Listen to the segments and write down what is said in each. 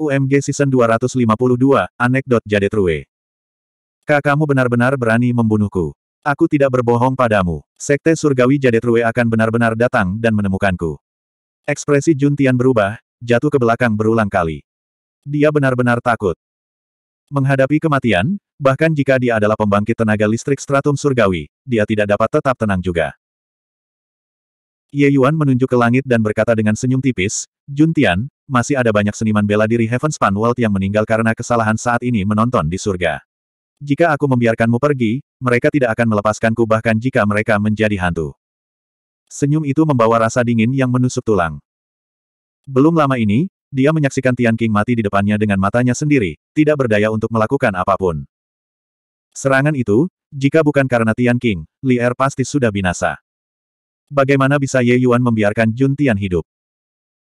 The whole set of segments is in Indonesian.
UMG Season 252, Anekdot Jadetrue. Kak kamu benar-benar berani membunuhku. Aku tidak berbohong padamu. Sekte Surgawi Jadetrue akan benar-benar datang dan menemukanku. Ekspresi Juntian berubah, jatuh ke belakang berulang kali. Dia benar-benar takut. Menghadapi kematian, bahkan jika dia adalah pembangkit tenaga listrik stratum surgawi, dia tidak dapat tetap tenang juga. Ye Yuan menunjuk ke langit dan berkata dengan senyum tipis, Juntian, masih ada banyak seniman bela diri Heavenspan World yang meninggal karena kesalahan saat ini menonton di surga. Jika aku membiarkanmu pergi, mereka tidak akan melepaskanku bahkan jika mereka menjadi hantu. Senyum itu membawa rasa dingin yang menusuk tulang. Belum lama ini, dia menyaksikan Tian King mati di depannya dengan matanya sendiri, tidak berdaya untuk melakukan apapun. Serangan itu, jika bukan karena Tian King, Li Er pasti sudah binasa. Bagaimana bisa Ye Yuan membiarkan Jun Tian hidup?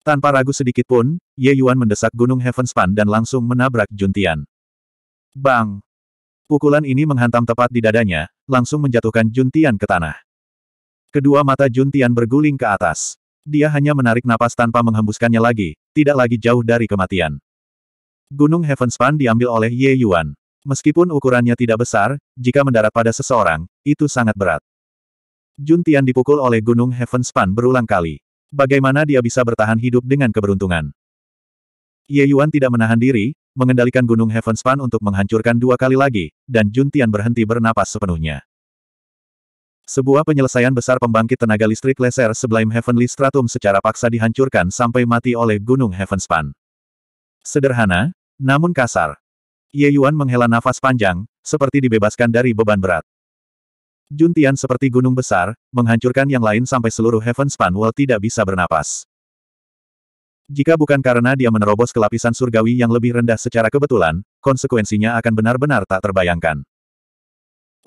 Tanpa ragu sedikit pun, Ye Yuan mendesak Gunung Heavenspan dan langsung menabrak Juntian. Bang! Pukulan ini menghantam tepat di dadanya, langsung menjatuhkan Juntian ke tanah. Kedua mata Juntian berguling ke atas. Dia hanya menarik napas tanpa menghembuskannya lagi, tidak lagi jauh dari kematian. Gunung Heavenspan diambil oleh Ye Yuan. Meskipun ukurannya tidak besar, jika mendarat pada seseorang, itu sangat berat. Juntian dipukul oleh Gunung Heavenspan berulang kali. Bagaimana dia bisa bertahan hidup dengan keberuntungan? Ye Yuan tidak menahan diri, mengendalikan gunung Heavenspan untuk menghancurkan dua kali lagi, dan Jun Tian berhenti bernapas sepenuhnya. Sebuah penyelesaian besar pembangkit tenaga listrik laser sebelum Heavenly Stratum secara paksa dihancurkan sampai mati oleh Gunung Heavenspan. Sederhana, namun kasar. Ye Yuan menghela nafas panjang, seperti dibebaskan dari beban berat. Juntian seperti gunung besar, menghancurkan yang lain sampai seluruh Heavenspan Wall tidak bisa bernapas. Jika bukan karena dia menerobos ke lapisan surgawi yang lebih rendah secara kebetulan, konsekuensinya akan benar-benar tak terbayangkan.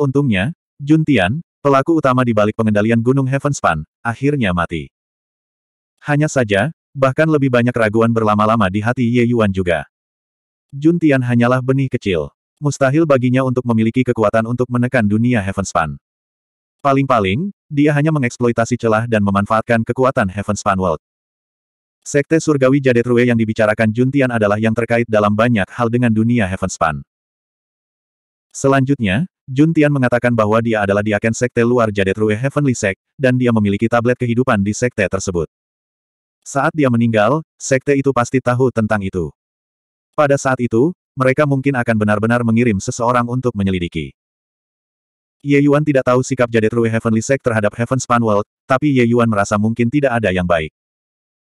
Untungnya, Juntian, pelaku utama di balik pengendalian Gunung Heaven Span, akhirnya mati. Hanya saja, bahkan lebih banyak keraguan berlama-lama di hati Ye Yuan juga. Juntian hanyalah benih kecil. Mustahil baginya untuk memiliki kekuatan untuk menekan dunia Heaven Span. Paling-paling, dia hanya mengeksploitasi celah dan memanfaatkan kekuatan Heavenspan World. Sekte Surgawi Jadetrue yang dibicarakan Juntian adalah yang terkait dalam banyak hal dengan dunia Heavenspan. Selanjutnya, Juntian mengatakan bahwa dia adalah diaken sekte luar Jadetrue Heavenly Sect, dan dia memiliki tablet kehidupan di sekte tersebut. Saat dia meninggal, sekte itu pasti tahu tentang itu. Pada saat itu, mereka mungkin akan benar-benar mengirim seseorang untuk menyelidiki. Ye Yuan tidak tahu sikap Jade True Heavenly Sect terhadap Heaven Span World, tapi Ye Yuan merasa mungkin tidak ada yang baik.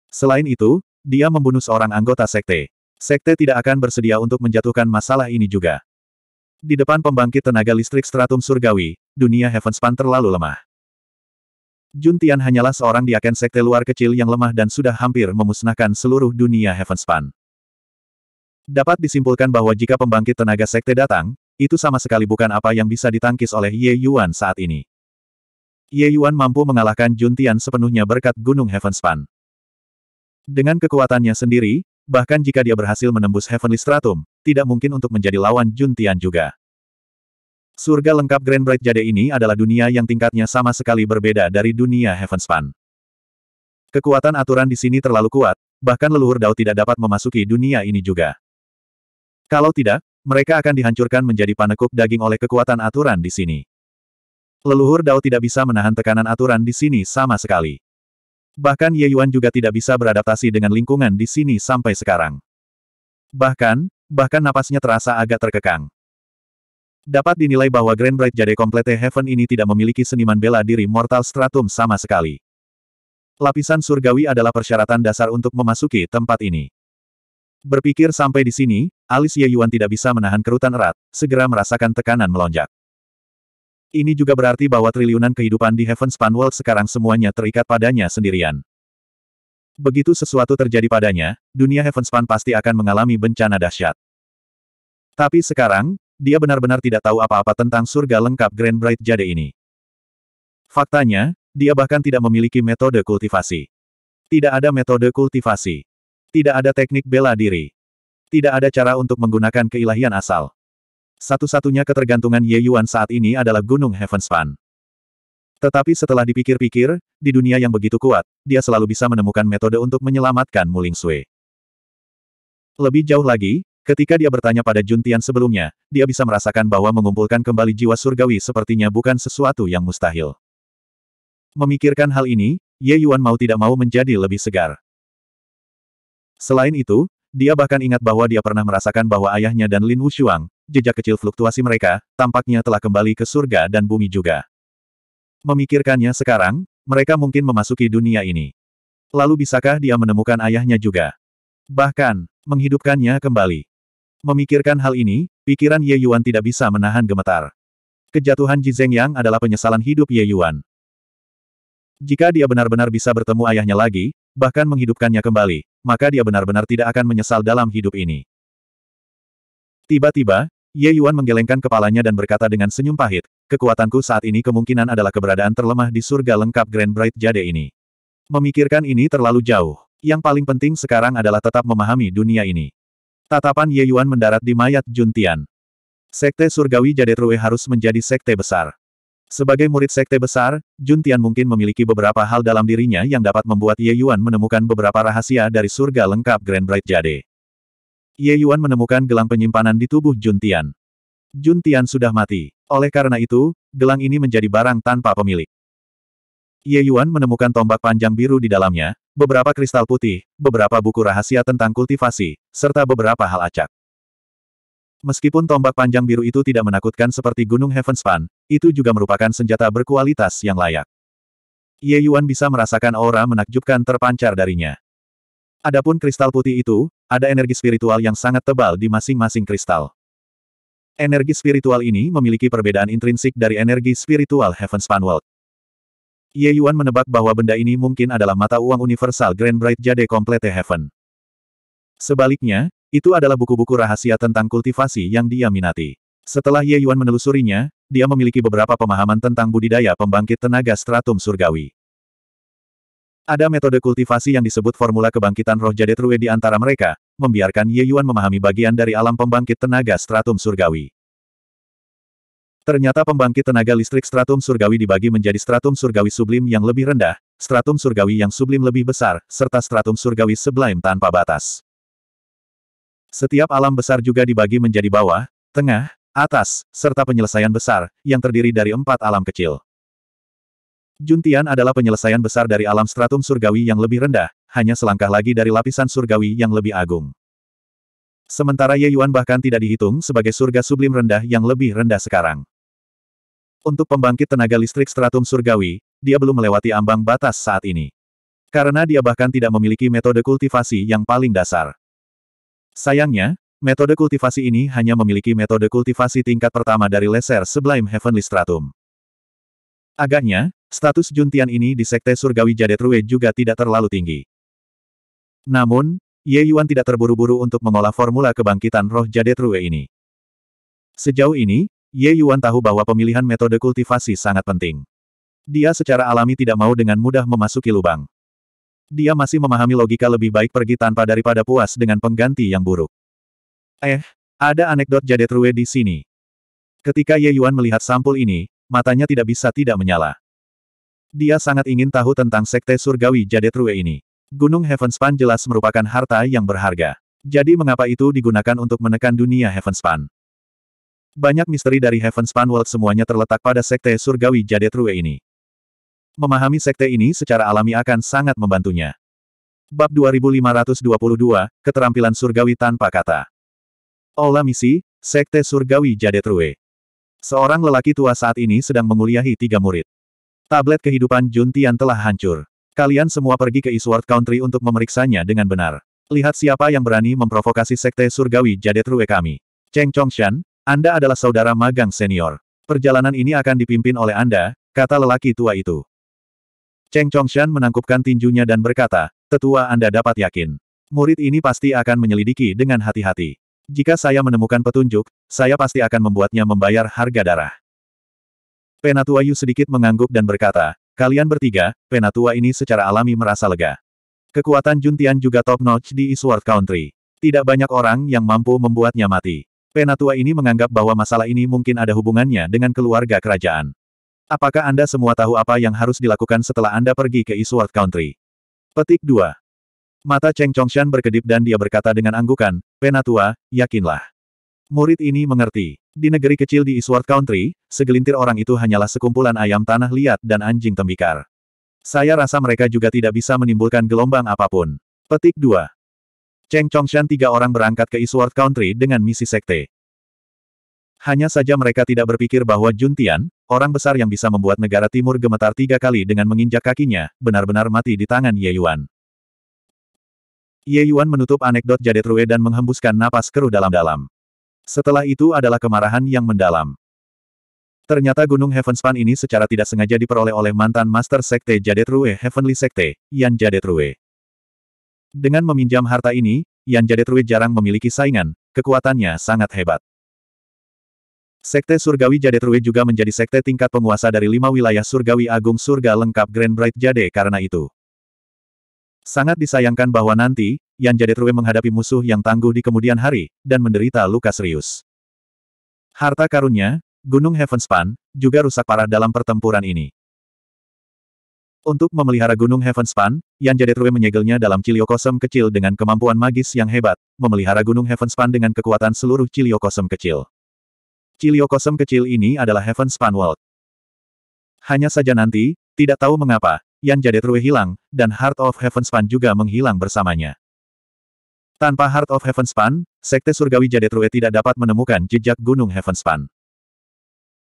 Selain itu, dia membunuh seorang anggota sekte. Sekte tidak akan bersedia untuk menjatuhkan masalah ini juga. Di depan pembangkit tenaga listrik stratum surgawi, dunia Heaven Span terlalu lemah. Jun Tian hanyalah seorang diaken sekte luar kecil yang lemah dan sudah hampir memusnahkan seluruh dunia Heaven's Pan. Dapat disimpulkan bahwa jika pembangkit tenaga sekte datang, itu sama sekali bukan apa yang bisa ditangkis oleh Ye Yuan saat ini. Ye Yuan mampu mengalahkan Jun Tian sepenuhnya berkat Gunung Heavenspan. Dengan kekuatannya sendiri, bahkan jika dia berhasil menembus Heavenly Stratum, tidak mungkin untuk menjadi lawan Jun Tian juga. Surga lengkap Grand Bright Jade ini adalah dunia yang tingkatnya sama sekali berbeda dari dunia Heavenspan. Kekuatan aturan di sini terlalu kuat, bahkan leluhur Dao tidak dapat memasuki dunia ini juga. Kalau tidak, mereka akan dihancurkan menjadi panekuk daging oleh kekuatan aturan di sini. Leluhur Dao tidak bisa menahan tekanan aturan di sini sama sekali. Bahkan Ye Yuan juga tidak bisa beradaptasi dengan lingkungan di sini sampai sekarang. Bahkan, bahkan napasnya terasa agak terkekang. Dapat dinilai bahwa Grand Bright Jade Complete Heaven ini tidak memiliki seniman bela diri Mortal Stratum sama sekali. Lapisan surgawi adalah persyaratan dasar untuk memasuki tempat ini. Berpikir sampai di sini, alis Ye Yuan tidak bisa menahan kerutan erat, segera merasakan tekanan melonjak. Ini juga berarti bahwa triliunan kehidupan di Heaven Span World sekarang semuanya terikat padanya sendirian. Begitu sesuatu terjadi padanya, dunia Heaven Span pasti akan mengalami bencana dahsyat. Tapi sekarang, dia benar-benar tidak tahu apa-apa tentang surga lengkap Grand Bright Jade ini. Faktanya, dia bahkan tidak memiliki metode kultivasi. Tidak ada metode kultivasi. Tidak ada teknik bela diri. Tidak ada cara untuk menggunakan keilahian asal. Satu-satunya ketergantungan Ye Yuan saat ini adalah Gunung Heavenspan. Tetapi setelah dipikir-pikir, di dunia yang begitu kuat, dia selalu bisa menemukan metode untuk menyelamatkan Muling Sui. Lebih jauh lagi, ketika dia bertanya pada Jun Tian sebelumnya, dia bisa merasakan bahwa mengumpulkan kembali jiwa surgawi sepertinya bukan sesuatu yang mustahil. Memikirkan hal ini, Ye Yuan mau tidak mau menjadi lebih segar. Selain itu, dia bahkan ingat bahwa dia pernah merasakan bahwa ayahnya dan Lin Wushuang, jejak kecil fluktuasi mereka, tampaknya telah kembali ke surga dan bumi juga. Memikirkannya sekarang, mereka mungkin memasuki dunia ini. Lalu bisakah dia menemukan ayahnya juga? Bahkan, menghidupkannya kembali. Memikirkan hal ini, pikiran Ye Yuan tidak bisa menahan gemetar. Kejatuhan Ji Zeng Yang adalah penyesalan hidup Ye Yuan. Jika dia benar-benar bisa bertemu ayahnya lagi, bahkan menghidupkannya kembali, maka dia benar-benar tidak akan menyesal dalam hidup ini. Tiba-tiba, Ye Yuan menggelengkan kepalanya dan berkata dengan senyum pahit, kekuatanku saat ini kemungkinan adalah keberadaan terlemah di surga lengkap Grand Bright Jade ini. Memikirkan ini terlalu jauh. Yang paling penting sekarang adalah tetap memahami dunia ini. Tatapan Ye Yuan mendarat di mayat Juntian. Sekte Surgawi Jade True harus menjadi sekte besar. Sebagai murid sekte besar, Jun Tian mungkin memiliki beberapa hal dalam dirinya yang dapat membuat Ye Yuan menemukan beberapa rahasia dari surga lengkap Grand Bright Jade. Ye Yuan menemukan gelang penyimpanan di tubuh Jun Tian. Jun Tian sudah mati. Oleh karena itu, gelang ini menjadi barang tanpa pemilik. Ye Yuan menemukan tombak panjang biru di dalamnya, beberapa kristal putih, beberapa buku rahasia tentang kultivasi, serta beberapa hal acak. Meskipun tombak panjang biru itu tidak menakutkan seperti Gunung Heavenspan, itu juga merupakan senjata berkualitas yang layak. Ye Yuan bisa merasakan aura menakjubkan terpancar darinya. Adapun kristal putih itu, ada energi spiritual yang sangat tebal di masing-masing kristal. Energi spiritual ini memiliki perbedaan intrinsik dari energi spiritual Heavenspan World. Ye Yuan menebak bahwa benda ini mungkin adalah mata uang universal Grand Bright Jade Complete Heaven. Sebaliknya, itu adalah buku-buku rahasia tentang kultivasi yang dia minati. Setelah Ye Yuan menelusurinya, dia memiliki beberapa pemahaman tentang budidaya pembangkit tenaga stratum surgawi. Ada metode kultivasi yang disebut formula kebangkitan roh jadet rue di antara mereka, membiarkan Ye Yuan memahami bagian dari alam pembangkit tenaga stratum surgawi. Ternyata pembangkit tenaga listrik stratum surgawi dibagi menjadi stratum surgawi sublim yang lebih rendah, stratum surgawi yang sublim lebih besar, serta stratum surgawi sublime tanpa batas. Setiap alam besar juga dibagi menjadi bawah, tengah, atas, serta penyelesaian besar, yang terdiri dari empat alam kecil. Juntian adalah penyelesaian besar dari alam stratum surgawi yang lebih rendah, hanya selangkah lagi dari lapisan surgawi yang lebih agung. Sementara Ye Yuan bahkan tidak dihitung sebagai surga sublim rendah yang lebih rendah sekarang. Untuk pembangkit tenaga listrik stratum surgawi, dia belum melewati ambang batas saat ini. Karena dia bahkan tidak memiliki metode kultivasi yang paling dasar. Sayangnya, metode kultivasi ini hanya memiliki metode kultivasi tingkat pertama dari leser Sublime Heavenly Stratum. Agaknya, status Juntian ini di Sekte Surgawi Jade Jadetrue juga tidak terlalu tinggi. Namun, Ye Yuan tidak terburu-buru untuk mengolah formula kebangkitan roh Jade Jadetrue ini. Sejauh ini, Ye Yuan tahu bahwa pemilihan metode kultivasi sangat penting. Dia secara alami tidak mau dengan mudah memasuki lubang dia masih memahami logika lebih baik pergi tanpa daripada puas dengan pengganti yang buruk. Eh, ada anekdot Jadet Rue di sini. Ketika Ye Yuan melihat sampul ini, matanya tidak bisa tidak menyala. Dia sangat ingin tahu tentang sekte surgawi Jadet Rue ini. Gunung Heavenspan jelas merupakan harta yang berharga. Jadi mengapa itu digunakan untuk menekan dunia Heavenspan? Banyak misteri dari Heavenspan World semuanya terletak pada sekte surgawi Jadet Rue ini. Memahami sekte ini secara alami akan sangat membantunya. Bab 2522, Keterampilan Surgawi Tanpa Kata Ola Misi, Sekte Surgawi Jadetrue Seorang lelaki tua saat ini sedang menguliahi tiga murid. Tablet kehidupan Juntian telah hancur. Kalian semua pergi ke Eastward Country untuk memeriksanya dengan benar. Lihat siapa yang berani memprovokasi Sekte Surgawi Jadetrue kami. Cheng Chongshan, Anda adalah saudara magang senior. Perjalanan ini akan dipimpin oleh Anda, kata lelaki tua itu. Cheng Chongshan menangkupkan tinjunya dan berkata, tetua Anda dapat yakin. Murid ini pasti akan menyelidiki dengan hati-hati. Jika saya menemukan petunjuk, saya pasti akan membuatnya membayar harga darah. Penatua Yu sedikit mengangguk dan berkata, kalian bertiga, penatua ini secara alami merasa lega. Kekuatan Juntian juga top notch di Eastward Country. Tidak banyak orang yang mampu membuatnya mati. Penatua ini menganggap bahwa masalah ini mungkin ada hubungannya dengan keluarga kerajaan. Apakah Anda semua tahu apa yang harus dilakukan setelah Anda pergi ke Eastward Country? Petik 2. Mata Cheng Chongshan berkedip dan dia berkata dengan anggukan, Penatua, yakinlah. Murid ini mengerti. Di negeri kecil di Eastward Country, segelintir orang itu hanyalah sekumpulan ayam tanah liat dan anjing tembikar. Saya rasa mereka juga tidak bisa menimbulkan gelombang apapun. Petik 2. Cheng Chongshan tiga orang berangkat ke Eastward Country dengan misi sekte. Hanya saja mereka tidak berpikir bahwa Jun Tian. Orang besar yang bisa membuat negara timur gemetar tiga kali dengan menginjak kakinya, benar-benar mati di tangan Ye Yuan. Ye Yuan menutup anekdot Jade Rue dan menghembuskan napas keruh dalam-dalam. Setelah itu adalah kemarahan yang mendalam. Ternyata Gunung Heavenspan ini secara tidak sengaja diperoleh oleh mantan Master Sekte Rue Heavenly Sekte, Yan Rue. Dengan meminjam harta ini, Yan Rue jarang memiliki saingan, kekuatannya sangat hebat. Sekte Surgawi Jade True juga menjadi sekte tingkat penguasa dari lima wilayah Surgawi Agung Surga lengkap Grand Bright Jade karena itu. Sangat disayangkan bahwa nanti, Yan Jade True menghadapi musuh yang tangguh di kemudian hari, dan menderita luka serius. Harta karunnya, Gunung Heavenspan, juga rusak parah dalam pertempuran ini. Untuk memelihara Gunung Heavenspan, Yan Jadetrue menyegelnya dalam ciliokosem kecil dengan kemampuan magis yang hebat, memelihara Gunung Heavenspan dengan kekuatan seluruh ciliokosem kecil. Ciliokosem kecil ini adalah Heaven Span World. Hanya saja nanti, tidak tahu mengapa, Yan true hilang, dan Heart of Heaven Span juga menghilang bersamanya. Tanpa Heart of Heaven Span, Sekte Surgawi Jade True tidak dapat menemukan jejak Gunung Heaven Span.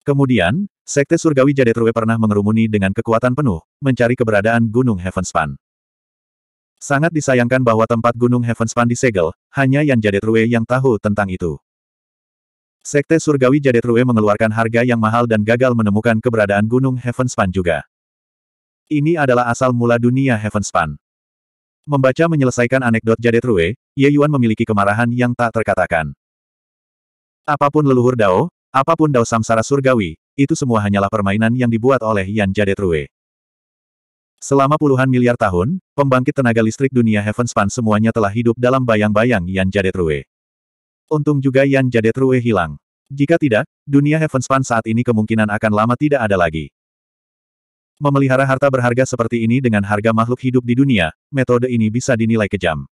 Kemudian, Sekte Surgawi Jade True pernah mengerumuni dengan kekuatan penuh, mencari keberadaan Gunung Heavenspan. Sangat disayangkan bahwa tempat Gunung Heavenspan disegel, hanya yang True yang tahu tentang itu. Sekte Surgawi Jadetrue mengeluarkan harga yang mahal dan gagal menemukan keberadaan Gunung Heavenspan juga. Ini adalah asal mula dunia Heavenspan. Membaca menyelesaikan anekdot Jadetrue, Ye Yuan memiliki kemarahan yang tak terkatakan. Apapun leluhur Dao, apapun Dao Samsara Surgawi, itu semua hanyalah permainan yang dibuat oleh Yan Jadetrue. Selama puluhan miliar tahun, pembangkit tenaga listrik dunia Heavenspan semuanya telah hidup dalam bayang-bayang Yan Jadetrue. Untung juga Yan Jadet Rue hilang. Jika tidak, dunia Heavenspan saat ini kemungkinan akan lama tidak ada lagi. Memelihara harta berharga seperti ini dengan harga makhluk hidup di dunia, metode ini bisa dinilai kejam.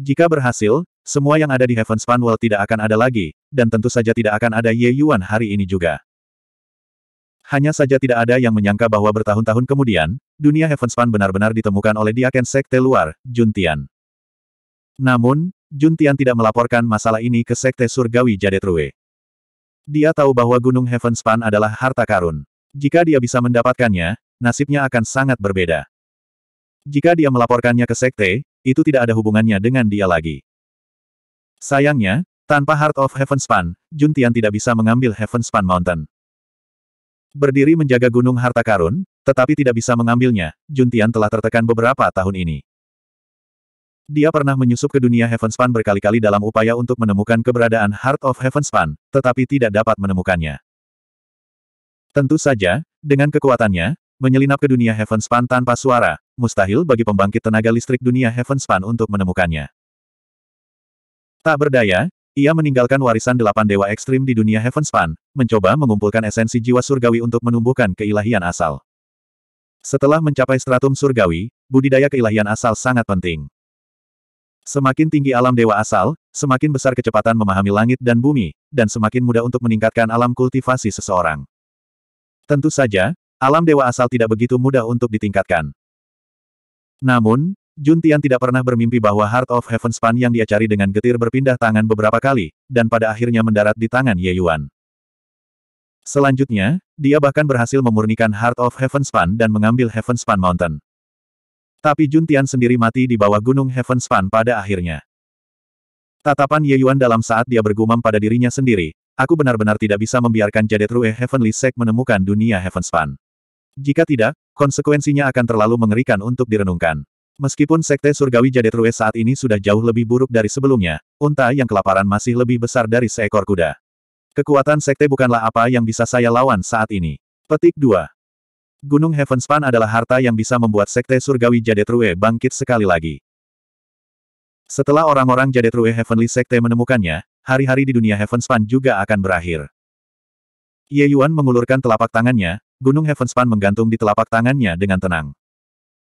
Jika berhasil, semua yang ada di Heavenspan World tidak akan ada lagi, dan tentu saja tidak akan ada Ye Yuan hari ini juga. Hanya saja tidak ada yang menyangka bahwa bertahun-tahun kemudian, dunia Heavenspan benar-benar ditemukan oleh Diaken Sekte luar, Jun Tian. Namun, Jun Tian tidak melaporkan masalah ini ke Sekte Surgawi Jadetrue. Dia tahu bahwa Gunung Heaven adalah harta karun. Jika dia bisa mendapatkannya, nasibnya akan sangat berbeda. Jika dia melaporkannya ke Sekte, itu tidak ada hubungannya dengan dia lagi. Sayangnya, tanpa Heart of Heaven Span, Jun Tian tidak bisa mengambil Heaven Mountain. Berdiri menjaga gunung harta karun, tetapi tidak bisa mengambilnya, Jun Tian telah tertekan beberapa tahun ini. Dia pernah menyusup ke dunia Heavenspan berkali-kali dalam upaya untuk menemukan keberadaan Heart of Heavenspan, tetapi tidak dapat menemukannya. Tentu saja, dengan kekuatannya, menyelinap ke dunia Heavenspan tanpa suara, mustahil bagi pembangkit tenaga listrik dunia Heavenspan untuk menemukannya. Tak berdaya, ia meninggalkan warisan delapan dewa ekstrim di dunia Heavenspan, mencoba mengumpulkan esensi jiwa surgawi untuk menumbuhkan keilahian asal. Setelah mencapai stratum surgawi, budidaya keilahian asal sangat penting. Semakin tinggi alam dewa asal, semakin besar kecepatan memahami langit dan bumi, dan semakin mudah untuk meningkatkan alam kultivasi seseorang. Tentu saja, alam dewa asal tidak begitu mudah untuk ditingkatkan. Namun, Juntian tidak pernah bermimpi bahwa Heart of Heaven Span yang dia cari dengan getir berpindah tangan beberapa kali, dan pada akhirnya mendarat di tangan Ye Yuan. Selanjutnya, dia bahkan berhasil memurnikan Heart of Heaven Span dan mengambil Heaven Span Mountain. Tapi Jun Tian sendiri mati di bawah gunung Heaven Span pada akhirnya. Tatapan Ye Yuan dalam saat dia bergumam pada dirinya sendiri, aku benar-benar tidak bisa membiarkan Jadet Rue Heavenly Sect menemukan dunia Heaven Span. Jika tidak, konsekuensinya akan terlalu mengerikan untuk direnungkan. Meskipun Sekte Surgawi Jadet Rue saat ini sudah jauh lebih buruk dari sebelumnya, unta yang kelaparan masih lebih besar dari seekor kuda. Kekuatan Sekte bukanlah apa yang bisa saya lawan saat ini. Petik 2. Gunung Heavenspan adalah harta yang bisa membuat Sekte Surgawi Jadetrue bangkit sekali lagi. Setelah orang-orang Jadetrue Heavenly Sekte menemukannya, hari-hari di dunia Heavenspan juga akan berakhir. Ye Yuan mengulurkan telapak tangannya, Gunung Heavenspan menggantung di telapak tangannya dengan tenang.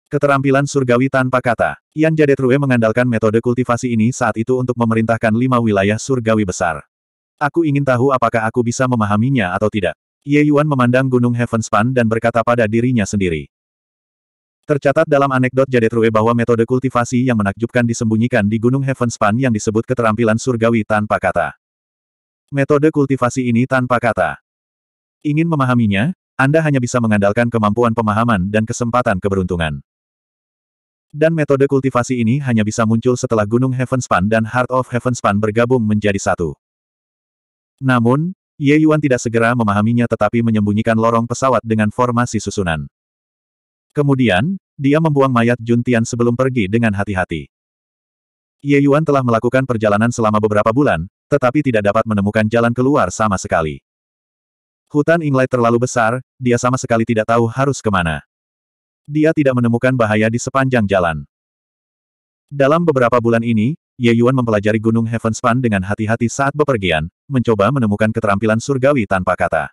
Keterampilan surgawi tanpa kata, Yan Jadetrue mengandalkan metode kultivasi ini saat itu untuk memerintahkan lima wilayah surgawi besar. Aku ingin tahu apakah aku bisa memahaminya atau tidak. Ye Yuan memandang Gunung Heavenspan dan berkata pada dirinya sendiri. Tercatat dalam anekdot Jade True bahwa metode kultivasi yang menakjubkan disembunyikan di Gunung Heavenspan yang disebut keterampilan surgawi tanpa kata. Metode kultivasi ini tanpa kata. Ingin memahaminya, Anda hanya bisa mengandalkan kemampuan pemahaman dan kesempatan keberuntungan. Dan metode kultivasi ini hanya bisa muncul setelah Gunung Heavenspan dan Heart of Heavenspan bergabung menjadi satu. Namun, Ye Yuan tidak segera memahaminya tetapi menyembunyikan lorong pesawat dengan formasi susunan. Kemudian, dia membuang mayat Jun Tian sebelum pergi dengan hati-hati. Ye Yuan telah melakukan perjalanan selama beberapa bulan, tetapi tidak dapat menemukan jalan keluar sama sekali. Hutan Inglai terlalu besar, dia sama sekali tidak tahu harus kemana. Dia tidak menemukan bahaya di sepanjang jalan. Dalam beberapa bulan ini, Ye Yuan mempelajari Gunung Heavenspan dengan hati-hati saat bepergian, mencoba menemukan keterampilan surgawi tanpa kata.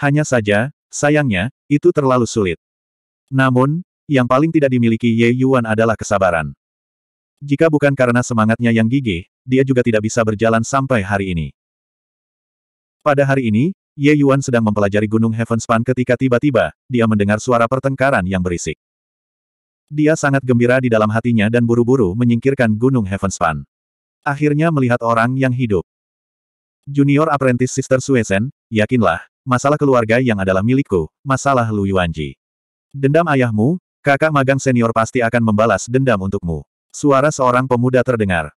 Hanya saja, sayangnya, itu terlalu sulit. Namun, yang paling tidak dimiliki Ye Yuan adalah kesabaran. Jika bukan karena semangatnya yang gigih, dia juga tidak bisa berjalan sampai hari ini. Pada hari ini, Ye Yuan sedang mempelajari Gunung Heavenspan ketika tiba-tiba, dia mendengar suara pertengkaran yang berisik. Dia sangat gembira di dalam hatinya dan buru-buru menyingkirkan Gunung Heavenspan. Akhirnya melihat orang yang hidup. Junior Apprentice Sister Suesen, yakinlah, masalah keluarga yang adalah milikku, masalah Lu Yuanji. Dendam ayahmu, kakak magang senior pasti akan membalas dendam untukmu. Suara seorang pemuda terdengar.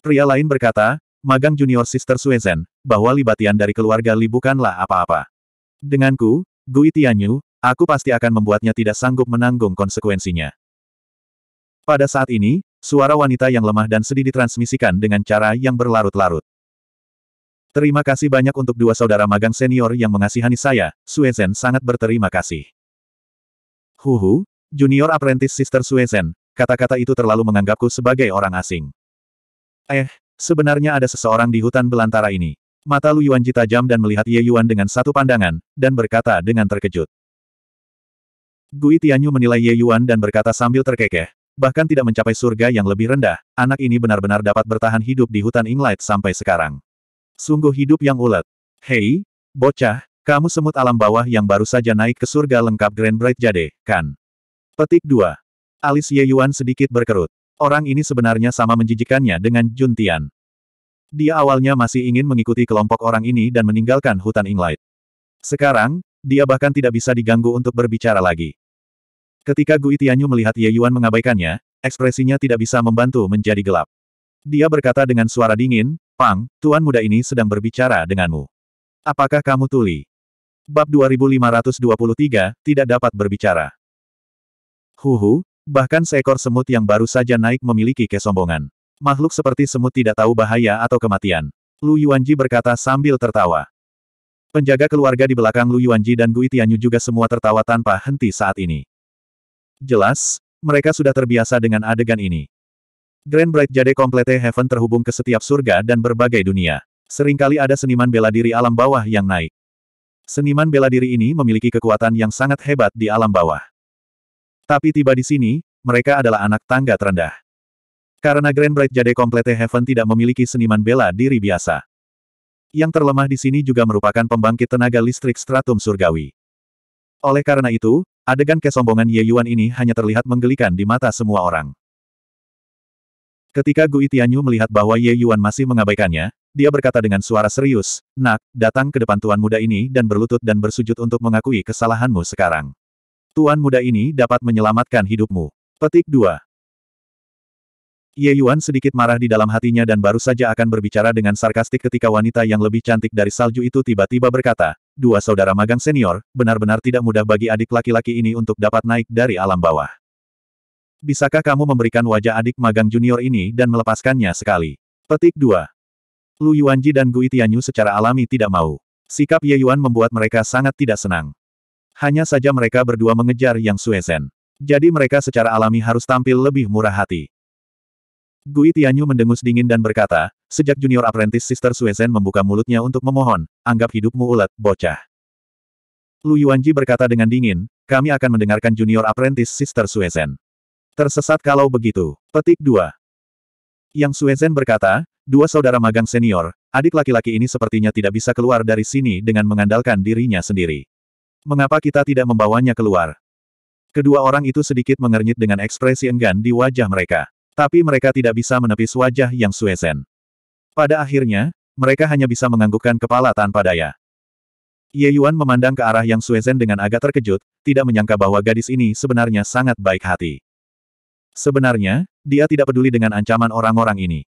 Pria lain berkata, magang junior Sister Suesen, bahwa libatian dari keluarga Li bukanlah apa-apa. Denganku, Gui Tianyu, Aku pasti akan membuatnya tidak sanggup menanggung konsekuensinya. Pada saat ini, suara wanita yang lemah dan sedih ditransmisikan dengan cara yang berlarut-larut. Terima kasih banyak untuk dua saudara magang senior yang mengasihani saya, Suezen sangat berterima kasih. Huhu, junior apprentice sister Suezen, kata-kata itu terlalu menganggapku sebagai orang asing. Eh, sebenarnya ada seseorang di hutan belantara ini. Mata Lu Yuanji tajam dan melihat Ye Yuan dengan satu pandangan, dan berkata dengan terkejut. Gui Tianyu menilai Ye Yuan dan berkata sambil terkekeh, bahkan tidak mencapai surga yang lebih rendah, anak ini benar-benar dapat bertahan hidup di hutan Inglight sampai sekarang. Sungguh hidup yang ulet. Hei, bocah, kamu semut alam bawah yang baru saja naik ke surga lengkap Grand Bright Jade, kan? Petik 2. Alis Ye Yuan sedikit berkerut. Orang ini sebenarnya sama menjijikannya dengan Jun Tian. Dia awalnya masih ingin mengikuti kelompok orang ini dan meninggalkan hutan Inglight. Sekarang, dia bahkan tidak bisa diganggu untuk berbicara lagi. Ketika Gui Tianyu melihat Ye Yuan mengabaikannya, ekspresinya tidak bisa membantu menjadi gelap. Dia berkata dengan suara dingin, Pang, tuan muda ini sedang berbicara denganmu. Apakah kamu tuli? Bab 2523, tidak dapat berbicara. Huhu, bahkan seekor semut yang baru saja naik memiliki kesombongan. Makhluk seperti semut tidak tahu bahaya atau kematian. Lu Yuanji berkata sambil tertawa. Penjaga keluarga di belakang Lu Yuanji dan Gui Tianyu juga semua tertawa tanpa henti saat ini. Jelas, mereka sudah terbiasa dengan adegan ini. Grand Bright Jade Complete Heaven terhubung ke setiap surga dan berbagai dunia. Seringkali ada seniman bela diri alam bawah yang naik. Seniman bela diri ini memiliki kekuatan yang sangat hebat di alam bawah. Tapi tiba di sini, mereka adalah anak tangga terendah. Karena Grand Bright Jade Complete Heaven tidak memiliki seniman bela diri biasa. Yang terlemah di sini juga merupakan pembangkit tenaga listrik stratum surgawi. Oleh karena itu, adegan kesombongan Ye Yuan ini hanya terlihat menggelikan di mata semua orang. Ketika Gui Tianyu melihat bahwa Ye Yuan masih mengabaikannya, dia berkata dengan suara serius, Nak, datang ke depan tuan muda ini dan berlutut dan bersujud untuk mengakui kesalahanmu sekarang. Tuan muda ini dapat menyelamatkan hidupmu. Petik 2. Ye Yuan sedikit marah di dalam hatinya dan baru saja akan berbicara dengan sarkastik ketika wanita yang lebih cantik dari salju itu tiba-tiba berkata, dua saudara magang senior, benar-benar tidak mudah bagi adik laki-laki ini untuk dapat naik dari alam bawah. Bisakah kamu memberikan wajah adik magang junior ini dan melepaskannya sekali? Petik 2. Lu Yuanji dan Gui Tianyu secara alami tidak mau. Sikap Ye Yuan membuat mereka sangat tidak senang. Hanya saja mereka berdua mengejar Yang Suezen. Jadi mereka secara alami harus tampil lebih murah hati. Gui Tianyu mendengus dingin dan berkata, sejak junior apprentice Sister Suezen membuka mulutnya untuk memohon, anggap hidupmu ulet, bocah. Lu Yuanji berkata dengan dingin, kami akan mendengarkan junior apprentice Sister Suezen. Tersesat kalau begitu. Petik dua. Yang Suezen berkata, dua saudara magang senior, adik laki-laki ini sepertinya tidak bisa keluar dari sini dengan mengandalkan dirinya sendiri. Mengapa kita tidak membawanya keluar? Kedua orang itu sedikit mengernyit dengan ekspresi enggan di wajah mereka. Tapi mereka tidak bisa menepis wajah yang Suesen. Pada akhirnya, mereka hanya bisa menganggukkan kepala tanpa daya. Ye Yuan memandang ke arah yang Suesen dengan agak terkejut, tidak menyangka bahwa gadis ini sebenarnya sangat baik hati. Sebenarnya, dia tidak peduli dengan ancaman orang-orang ini.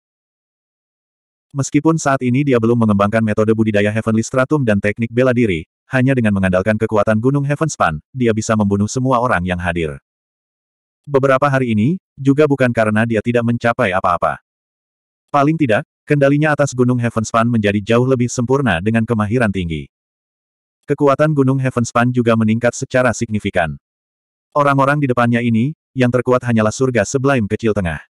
Meskipun saat ini dia belum mengembangkan metode budidaya Heavenly Stratum dan teknik bela diri, hanya dengan mengandalkan kekuatan Gunung Heavenspan, dia bisa membunuh semua orang yang hadir beberapa hari ini, juga bukan karena dia tidak mencapai apa-apa. Paling tidak, kendalinya atas Gunung Heavenspan menjadi jauh lebih sempurna dengan kemahiran tinggi. Kekuatan Gunung Heavenspan juga meningkat secara signifikan. Orang-orang di depannya ini, yang terkuat hanyalah surga sebelah kecil tengah.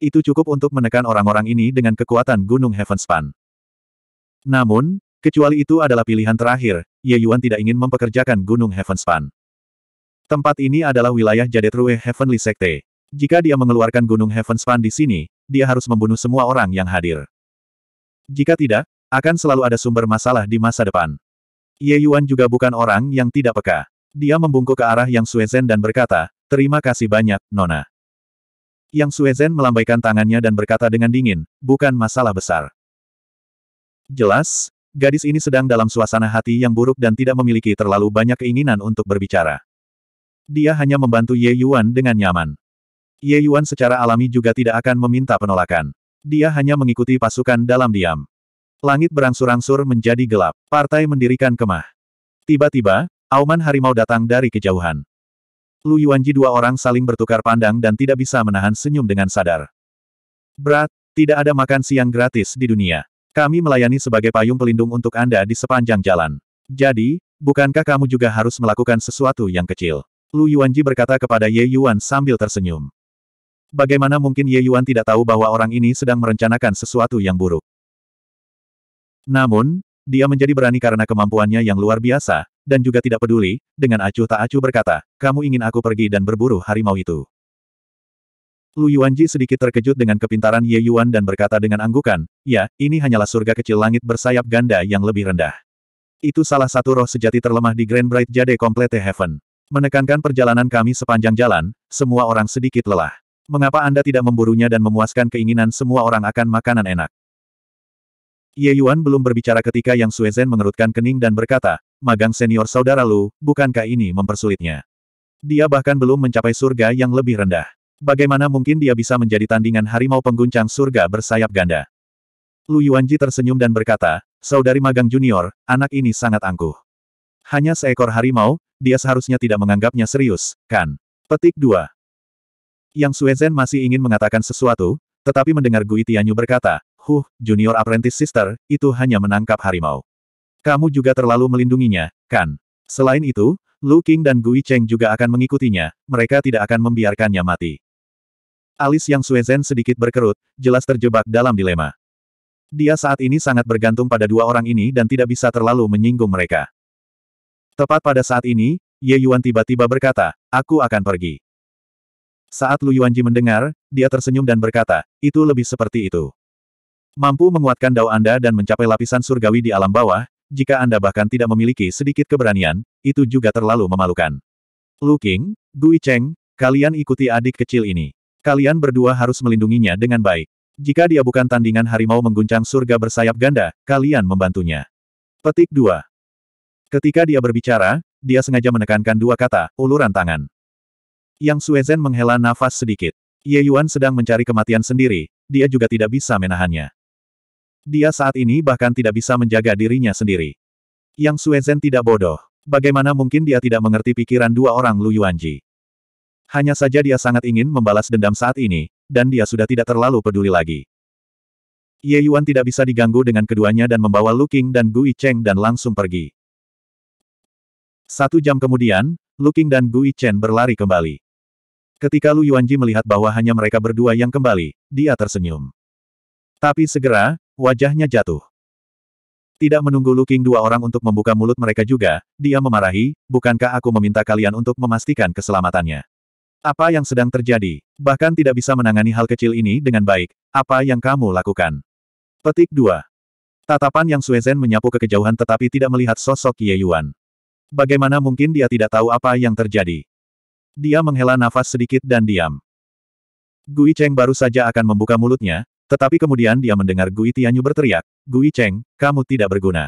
Itu cukup untuk menekan orang-orang ini dengan kekuatan Gunung Heavenspan. Namun, kecuali itu adalah pilihan terakhir, Ye Yuan tidak ingin mempekerjakan Gunung Heavenspan. Tempat ini adalah wilayah jadetruwe Heavenly Sekte. Jika dia mengeluarkan gunung Heaven Span di sini, dia harus membunuh semua orang yang hadir. Jika tidak, akan selalu ada sumber masalah di masa depan. Ye Yuan juga bukan orang yang tidak peka. Dia membungkuk ke arah Yang Suezen dan berkata, Terima kasih banyak, Nona. Yang Suezen melambaikan tangannya dan berkata dengan dingin, bukan masalah besar. Jelas, gadis ini sedang dalam suasana hati yang buruk dan tidak memiliki terlalu banyak keinginan untuk berbicara. Dia hanya membantu Ye Yuan dengan nyaman. Ye Yuan secara alami juga tidak akan meminta penolakan. Dia hanya mengikuti pasukan dalam diam. Langit berangsur-angsur menjadi gelap. Partai mendirikan kemah. Tiba-tiba, auman harimau datang dari kejauhan. Lu Yuanji dua orang saling bertukar pandang dan tidak bisa menahan senyum dengan sadar. Berat, tidak ada makan siang gratis di dunia. Kami melayani sebagai payung pelindung untuk Anda di sepanjang jalan. Jadi, bukankah kamu juga harus melakukan sesuatu yang kecil? Lu Yuanji berkata kepada Ye Yuan sambil tersenyum. Bagaimana mungkin Ye Yuan tidak tahu bahwa orang ini sedang merencanakan sesuatu yang buruk? Namun, dia menjadi berani karena kemampuannya yang luar biasa, dan juga tidak peduli, dengan acuh tak acuh berkata, kamu ingin aku pergi dan berburu harimau itu. Lu Yuanji sedikit terkejut dengan kepintaran Ye Yuan dan berkata dengan anggukan, ya, ini hanyalah surga kecil langit bersayap ganda yang lebih rendah. Itu salah satu roh sejati terlemah di Grand Bright Jade Complete Heaven. Menekankan perjalanan kami sepanjang jalan, semua orang sedikit lelah. Mengapa Anda tidak memburunya dan memuaskan keinginan semua orang akan makanan enak? Ye Yuan belum berbicara ketika Yang Suezen mengerutkan kening dan berkata, magang senior saudara Lu, bukankah ini mempersulitnya? Dia bahkan belum mencapai surga yang lebih rendah. Bagaimana mungkin dia bisa menjadi tandingan harimau pengguncang surga bersayap ganda? Lu Yuanji tersenyum dan berkata, Saudari magang junior, anak ini sangat angkuh. Hanya seekor harimau, dia seharusnya tidak menganggapnya serius, kan? Petik 2. Yang Suezen masih ingin mengatakan sesuatu, tetapi mendengar Gui Tianyu berkata, Huh, junior apprentice sister, itu hanya menangkap harimau. Kamu juga terlalu melindunginya, kan? Selain itu, Lu King dan Gui Cheng juga akan mengikutinya, mereka tidak akan membiarkannya mati. Alis yang Suezen sedikit berkerut, jelas terjebak dalam dilema. Dia saat ini sangat bergantung pada dua orang ini dan tidak bisa terlalu menyinggung mereka. Tepat pada saat ini, Ye Yuan tiba-tiba berkata, aku akan pergi. Saat Lu Yuanji mendengar, dia tersenyum dan berkata, itu lebih seperti itu. Mampu menguatkan dao Anda dan mencapai lapisan surgawi di alam bawah, jika Anda bahkan tidak memiliki sedikit keberanian, itu juga terlalu memalukan. Lu King, Gui Cheng, kalian ikuti adik kecil ini. Kalian berdua harus melindunginya dengan baik. Jika dia bukan tandingan harimau mengguncang surga bersayap ganda, kalian membantunya. Petik 2. Ketika dia berbicara, dia sengaja menekankan dua kata, uluran tangan. Yang Suezen menghela nafas sedikit. Ye Yuan sedang mencari kematian sendiri, dia juga tidak bisa menahannya. Dia saat ini bahkan tidak bisa menjaga dirinya sendiri. Yang Suezen tidak bodoh. Bagaimana mungkin dia tidak mengerti pikiran dua orang Lu Yuanji? Hanya saja dia sangat ingin membalas dendam saat ini, dan dia sudah tidak terlalu peduli lagi. Ye Yuan tidak bisa diganggu dengan keduanya dan membawa Lu King dan Gui Cheng dan langsung pergi. Satu jam kemudian, Qing dan Gui Chen berlari kembali. Ketika Lu Yuanji melihat bahwa hanya mereka berdua yang kembali, dia tersenyum. Tapi segera, wajahnya jatuh. Tidak menunggu Qing dua orang untuk membuka mulut mereka juga, dia memarahi, bukankah aku meminta kalian untuk memastikan keselamatannya? Apa yang sedang terjadi? Bahkan tidak bisa menangani hal kecil ini dengan baik. Apa yang kamu lakukan? Petik 2. Tatapan yang Suezen menyapu ke kejauhan tetapi tidak melihat sosok Ye Yuan. Bagaimana mungkin dia tidak tahu apa yang terjadi? Dia menghela nafas sedikit dan diam. Gui Cheng baru saja akan membuka mulutnya, tetapi kemudian dia mendengar Gui Tianyu berteriak, Gui Cheng, kamu tidak berguna.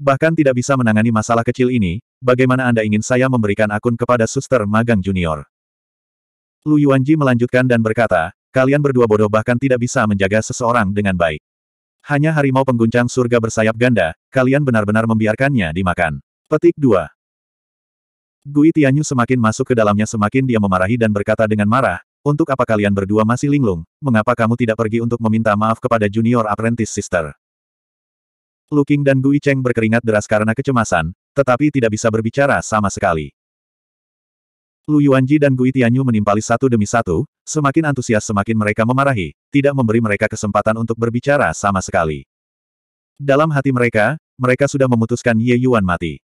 Bahkan tidak bisa menangani masalah kecil ini, bagaimana Anda ingin saya memberikan akun kepada suster magang junior? Lu Yuanji melanjutkan dan berkata, kalian berdua bodoh bahkan tidak bisa menjaga seseorang dengan baik. Hanya harimau pengguncang surga bersayap ganda, kalian benar-benar membiarkannya dimakan. Petik 2. Gui Tianyu semakin masuk ke dalamnya semakin dia memarahi dan berkata dengan marah, untuk apa kalian berdua masih linglung, mengapa kamu tidak pergi untuk meminta maaf kepada junior apprentice sister? Lu King dan Gui Cheng berkeringat deras karena kecemasan, tetapi tidak bisa berbicara sama sekali. Lu Yuanji dan Gui Tianyu menimpali satu demi satu, semakin antusias semakin mereka memarahi, tidak memberi mereka kesempatan untuk berbicara sama sekali. Dalam hati mereka, mereka sudah memutuskan Ye Yuan mati.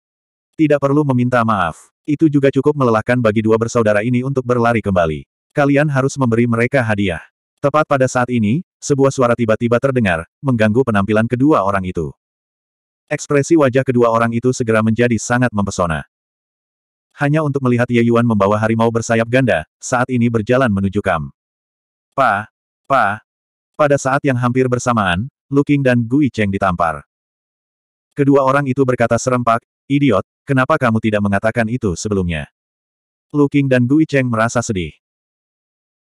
Tidak perlu meminta maaf. Itu juga cukup melelahkan bagi dua bersaudara ini untuk berlari kembali. Kalian harus memberi mereka hadiah. Tepat pada saat ini, sebuah suara tiba-tiba terdengar, mengganggu penampilan kedua orang itu. Ekspresi wajah kedua orang itu segera menjadi sangat mempesona. Hanya untuk melihat Ye Yuan membawa harimau bersayap ganda, saat ini berjalan menuju Kam. Pa, pa. Pada saat yang hampir bersamaan, Lu Qing dan Gui Cheng ditampar. Kedua orang itu berkata serempak, Idiot, kenapa kamu tidak mengatakan itu sebelumnya? Lu Qing dan Gui Cheng merasa sedih.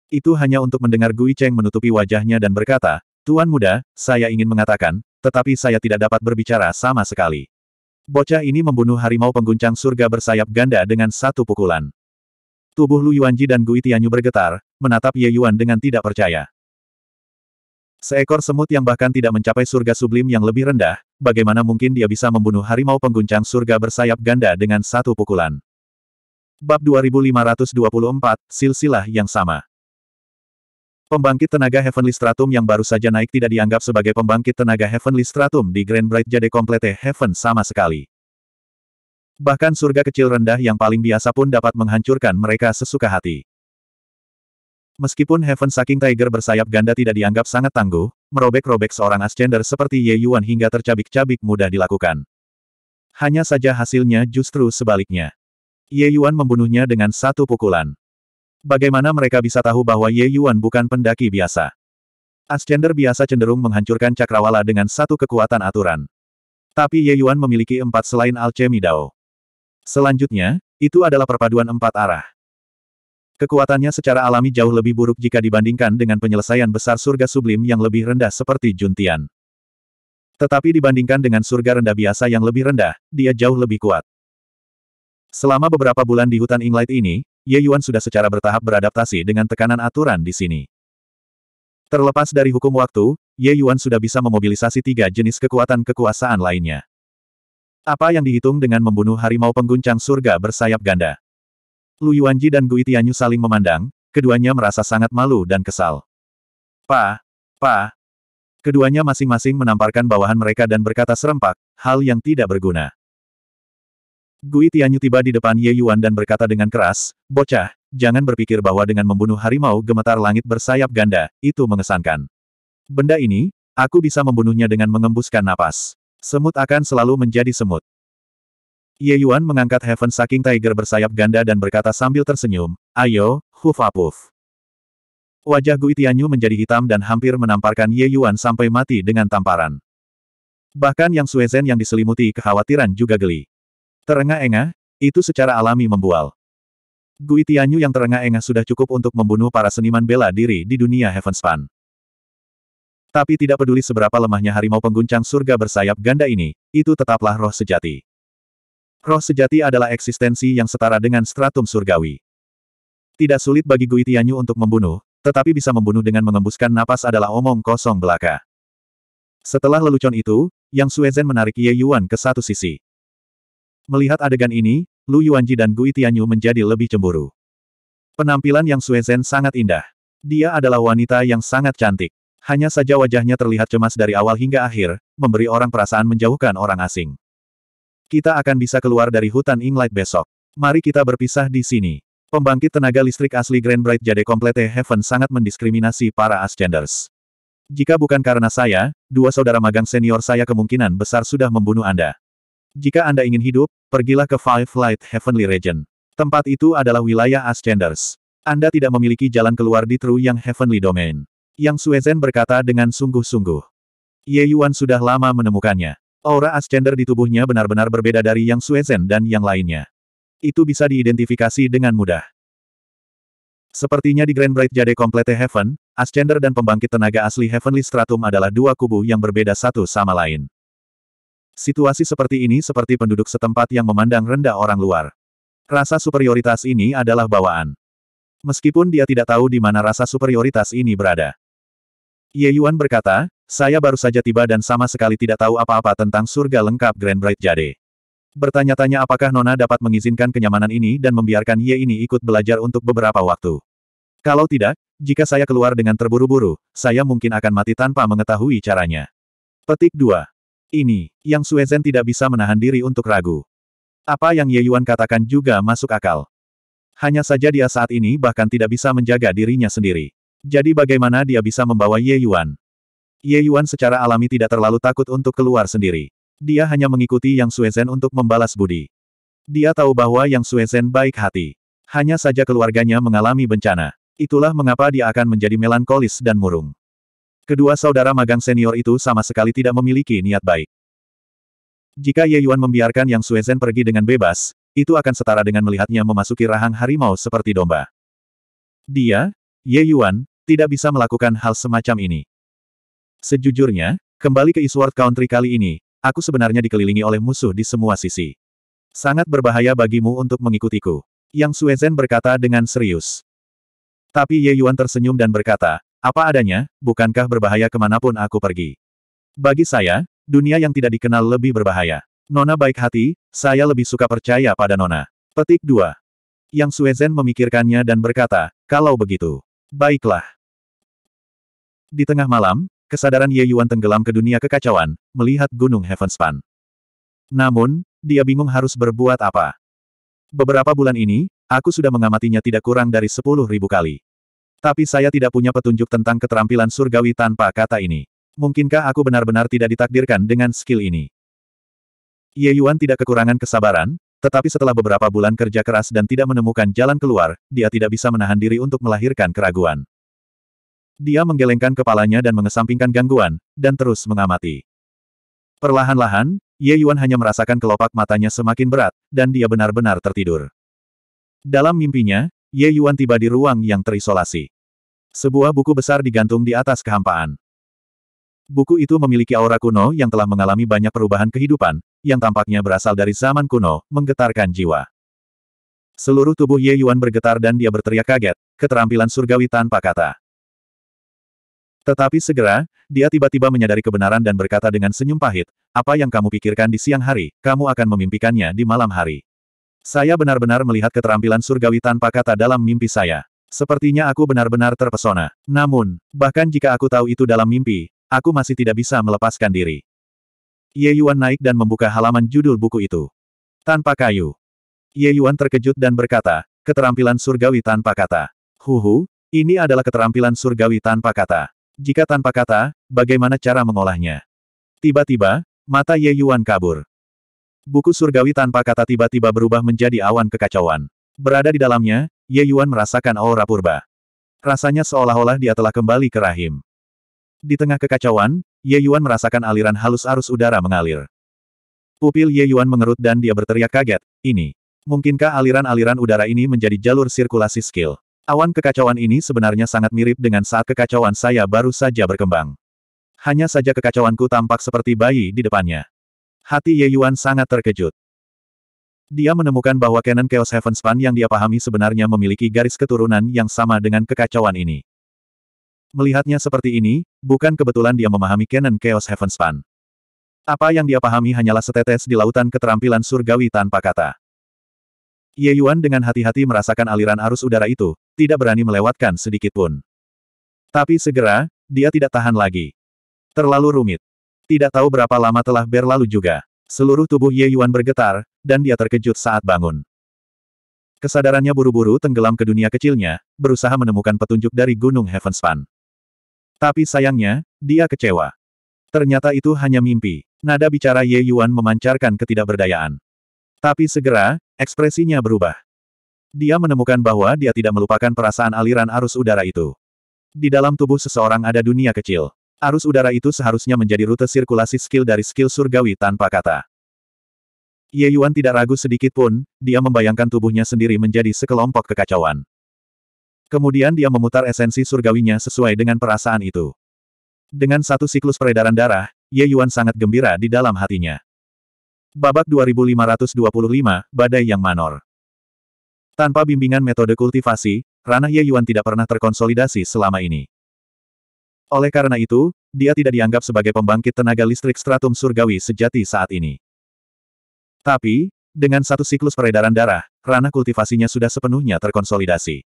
Itu hanya untuk mendengar Gui Cheng menutupi wajahnya dan berkata, Tuan muda, saya ingin mengatakan, tetapi saya tidak dapat berbicara sama sekali. Bocah ini membunuh harimau pengguncang surga bersayap ganda dengan satu pukulan. Tubuh Lu Yuanji dan Gui Tianyu bergetar, menatap Ye Yuan dengan tidak percaya. Seekor semut yang bahkan tidak mencapai surga sublim yang lebih rendah, bagaimana mungkin dia bisa membunuh harimau pengguncang surga bersayap ganda dengan satu pukulan? Bab 2524, Silsilah yang sama. Pembangkit tenaga Heavenly Stratum yang baru saja naik tidak dianggap sebagai pembangkit tenaga Heavenly Stratum di Grand Bright Jade Complete Heaven sama sekali. Bahkan surga kecil rendah yang paling biasa pun dapat menghancurkan mereka sesuka hati. Meskipun Heaven Saking Tiger bersayap ganda tidak dianggap sangat tangguh, merobek-robek seorang Ascender seperti Ye Yuan hingga tercabik-cabik mudah dilakukan. Hanya saja hasilnya justru sebaliknya. Ye Yuan membunuhnya dengan satu pukulan. Bagaimana mereka bisa tahu bahwa Ye Yuan bukan pendaki biasa? Ascender biasa cenderung menghancurkan cakrawala dengan satu kekuatan aturan. Tapi Ye Yuan memiliki empat selain Alchemy Dao. Selanjutnya, itu adalah perpaduan empat arah. Kekuatannya secara alami jauh lebih buruk jika dibandingkan dengan penyelesaian besar surga sublim yang lebih rendah seperti Juntian. Tetapi dibandingkan dengan surga rendah biasa yang lebih rendah, dia jauh lebih kuat. Selama beberapa bulan di hutan Inglight ini, Ye Yuan sudah secara bertahap beradaptasi dengan tekanan aturan di sini. Terlepas dari hukum waktu, Ye Yuan sudah bisa memobilisasi tiga jenis kekuatan kekuasaan lainnya. Apa yang dihitung dengan membunuh harimau pengguncang surga bersayap ganda? Lu Yuanji dan Gui Tianyu saling memandang, keduanya merasa sangat malu dan kesal. Pa, pa. Keduanya masing-masing menamparkan bawahan mereka dan berkata serempak, hal yang tidak berguna. Gui Tianyu tiba di depan Ye Yuan dan berkata dengan keras, Bocah, jangan berpikir bahwa dengan membunuh harimau gemetar langit bersayap ganda, itu mengesankan. Benda ini, aku bisa membunuhnya dengan mengembuskan napas. Semut akan selalu menjadi semut. Ye Yuan mengangkat Heaven Saking Tiger bersayap ganda dan berkata sambil tersenyum, Ayo, hufapuf. Wajah Gui Tianyu menjadi hitam dan hampir menamparkan Ye Yuan sampai mati dengan tamparan. Bahkan yang Suezen yang diselimuti kekhawatiran juga geli. Terengah-engah, itu secara alami membual. Gui Tianyu yang terengah-engah sudah cukup untuk membunuh para seniman bela diri di dunia Heaven Span. Tapi tidak peduli seberapa lemahnya harimau pengguncang surga bersayap ganda ini, itu tetaplah roh sejati. Roh sejati adalah eksistensi yang setara dengan stratum surgawi. Tidak sulit bagi Gui Tianyu untuk membunuh, tetapi bisa membunuh dengan mengembuskan napas adalah omong kosong belaka. Setelah lelucon itu, Yang Suezen menarik Ye Yuan ke satu sisi. Melihat adegan ini, Lu Yuanji dan Gui Tianyu menjadi lebih cemburu. Penampilan Yang Suezen sangat indah. Dia adalah wanita yang sangat cantik. Hanya saja wajahnya terlihat cemas dari awal hingga akhir, memberi orang perasaan menjauhkan orang asing. Kita akan bisa keluar dari hutan Inglight besok. Mari kita berpisah di sini. Pembangkit tenaga listrik asli Grand Bright Jade Complete Heaven sangat mendiskriminasi para Ascenders. Jika bukan karena saya, dua saudara magang senior saya kemungkinan besar sudah membunuh Anda. Jika Anda ingin hidup, pergilah ke Five Light Heavenly Region. Tempat itu adalah wilayah Ascenders. Anda tidak memiliki jalan keluar di True yang Heavenly Domain. Yang Suezen berkata dengan sungguh-sungguh. Ye Yuan sudah lama menemukannya. Aura Ascender di tubuhnya benar-benar berbeda dari yang Suezen dan yang lainnya. Itu bisa diidentifikasi dengan mudah. Sepertinya di Grand Bright Jade Complete Heaven, Ascender dan pembangkit tenaga asli Heavenly Stratum adalah dua kubu yang berbeda satu sama lain. Situasi seperti ini seperti penduduk setempat yang memandang rendah orang luar. Rasa superioritas ini adalah bawaan. Meskipun dia tidak tahu di mana rasa superioritas ini berada. Ye Yuan berkata, saya baru saja tiba dan sama sekali tidak tahu apa-apa tentang surga lengkap Grand Bright Jade. Bertanya-tanya apakah Nona dapat mengizinkan kenyamanan ini dan membiarkan Ye ini ikut belajar untuk beberapa waktu. Kalau tidak, jika saya keluar dengan terburu-buru, saya mungkin akan mati tanpa mengetahui caranya. Petik 2. Ini, yang Suezen tidak bisa menahan diri untuk ragu. Apa yang Ye Yuan katakan juga masuk akal. Hanya saja dia saat ini bahkan tidak bisa menjaga dirinya sendiri. Jadi bagaimana dia bisa membawa Ye Yuan? Ye Yuan secara alami tidak terlalu takut untuk keluar sendiri. Dia hanya mengikuti Yang Suezen untuk membalas budi. Dia tahu bahwa Yang Suezen baik hati. Hanya saja keluarganya mengalami bencana. Itulah mengapa dia akan menjadi melankolis dan murung. Kedua saudara magang senior itu sama sekali tidak memiliki niat baik. Jika Ye Yuan membiarkan Yang Suezen pergi dengan bebas, itu akan setara dengan melihatnya memasuki rahang harimau seperti domba. Dia, Ye Yuan, tidak bisa melakukan hal semacam ini. Sejujurnya, kembali ke Eastward Country kali ini, aku sebenarnya dikelilingi oleh musuh di semua sisi. Sangat berbahaya bagimu untuk mengikutiku. Yang Suezen berkata dengan serius. Tapi Ye Yuan tersenyum dan berkata, apa adanya, bukankah berbahaya kemanapun aku pergi? Bagi saya, dunia yang tidak dikenal lebih berbahaya. Nona baik hati, saya lebih suka percaya pada Nona. Petik 2. Yang Suezen memikirkannya dan berkata, kalau begitu, baiklah. Di tengah malam, Kesadaran Ye Yuan tenggelam ke dunia kekacauan, melihat Gunung Heavenspan. Namun, dia bingung harus berbuat apa. Beberapa bulan ini, aku sudah mengamatinya tidak kurang dari sepuluh ribu kali. Tapi saya tidak punya petunjuk tentang keterampilan surgawi tanpa kata ini. Mungkinkah aku benar-benar tidak ditakdirkan dengan skill ini? Ye Yuan tidak kekurangan kesabaran, tetapi setelah beberapa bulan kerja keras dan tidak menemukan jalan keluar, dia tidak bisa menahan diri untuk melahirkan keraguan. Dia menggelengkan kepalanya dan mengesampingkan gangguan, dan terus mengamati. Perlahan-lahan, Ye Yuan hanya merasakan kelopak matanya semakin berat, dan dia benar-benar tertidur. Dalam mimpinya, Ye Yuan tiba di ruang yang terisolasi. Sebuah buku besar digantung di atas kehampaan. Buku itu memiliki aura kuno yang telah mengalami banyak perubahan kehidupan, yang tampaknya berasal dari zaman kuno, menggetarkan jiwa. Seluruh tubuh Ye Yuan bergetar dan dia berteriak kaget, keterampilan surgawi tanpa kata. Tetapi segera, dia tiba-tiba menyadari kebenaran dan berkata dengan senyum pahit, apa yang kamu pikirkan di siang hari, kamu akan memimpikannya di malam hari. Saya benar-benar melihat keterampilan surgawi tanpa kata dalam mimpi saya. Sepertinya aku benar-benar terpesona. Namun, bahkan jika aku tahu itu dalam mimpi, aku masih tidak bisa melepaskan diri. Ye Yuan naik dan membuka halaman judul buku itu. Tanpa kayu. Ye Yuan terkejut dan berkata, keterampilan surgawi tanpa kata. Huhu, ini adalah keterampilan surgawi tanpa kata. Jika tanpa kata, bagaimana cara mengolahnya? Tiba-tiba, mata Ye Yuan kabur. Buku surgawi tanpa kata tiba-tiba berubah menjadi awan kekacauan. Berada di dalamnya, Ye Yuan merasakan aura purba. Rasanya seolah-olah dia telah kembali ke rahim. Di tengah kekacauan, Ye Yuan merasakan aliran halus arus udara mengalir. Pupil Ye Yuan mengerut dan dia berteriak kaget, ini. Mungkinkah aliran-aliran udara ini menjadi jalur sirkulasi skill? Awan kekacauan ini sebenarnya sangat mirip dengan saat kekacauan saya baru saja berkembang. Hanya saja kekacauanku tampak seperti bayi di depannya. Hati Ye Yuan sangat terkejut. Dia menemukan bahwa Canon Chaos Heaven Span yang dia pahami sebenarnya memiliki garis keturunan yang sama dengan kekacauan ini. Melihatnya seperti ini, bukan kebetulan dia memahami Canon Chaos Heaven Span. Apa yang dia pahami hanyalah setetes di lautan keterampilan surgawi tanpa kata. Ye Yuan dengan hati-hati merasakan aliran arus udara itu, tidak berani melewatkan sedikit pun. Tapi segera, dia tidak tahan lagi. Terlalu rumit. Tidak tahu berapa lama telah berlalu juga. Seluruh tubuh Ye Yuan bergetar, dan dia terkejut saat bangun. Kesadarannya buru-buru tenggelam ke dunia kecilnya, berusaha menemukan petunjuk dari Gunung Heavenspan. Tapi sayangnya, dia kecewa. Ternyata itu hanya mimpi. Nada bicara Ye Yuan memancarkan ketidakberdayaan. Tapi segera, ekspresinya berubah. Dia menemukan bahwa dia tidak melupakan perasaan aliran arus udara itu. Di dalam tubuh seseorang ada dunia kecil. Arus udara itu seharusnya menjadi rute sirkulasi skill dari skill surgawi tanpa kata. Ye Yuan tidak ragu sedikit pun, dia membayangkan tubuhnya sendiri menjadi sekelompok kekacauan. Kemudian dia memutar esensi surgawinya sesuai dengan perasaan itu. Dengan satu siklus peredaran darah, Ye Yuan sangat gembira di dalam hatinya. Babak 2525, Badai Yang Manor tanpa bimbingan metode kultivasi, ranah Ye Yuan tidak pernah terkonsolidasi selama ini. Oleh karena itu, dia tidak dianggap sebagai pembangkit tenaga listrik stratum surgawi sejati saat ini. Tapi, dengan satu siklus peredaran darah, ranah kultivasinya sudah sepenuhnya terkonsolidasi.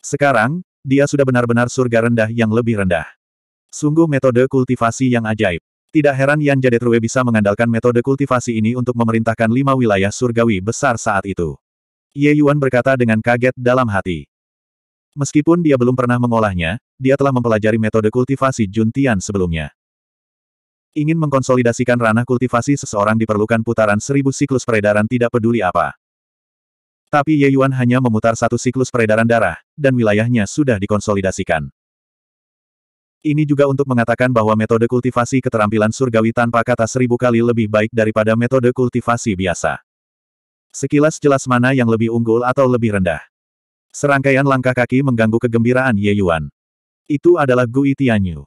Sekarang, dia sudah benar-benar surga rendah yang lebih rendah. Sungguh metode kultivasi yang ajaib. Tidak heran Yan Jadetruwe bisa mengandalkan metode kultivasi ini untuk memerintahkan lima wilayah surgawi besar saat itu. Ye Yuan berkata dengan kaget dalam hati. Meskipun dia belum pernah mengolahnya, dia telah mempelajari metode kultivasi Juntian sebelumnya. Ingin mengkonsolidasikan ranah kultivasi seseorang diperlukan putaran seribu siklus peredaran tidak peduli apa. Tapi Ye Yuan hanya memutar satu siklus peredaran darah, dan wilayahnya sudah dikonsolidasikan. Ini juga untuk mengatakan bahwa metode kultivasi keterampilan surgawi tanpa kata seribu kali lebih baik daripada metode kultivasi biasa. Sekilas jelas mana yang lebih unggul atau lebih rendah. Serangkaian langkah kaki mengganggu kegembiraan Ye Yuan. Itu adalah Gui Tianyu.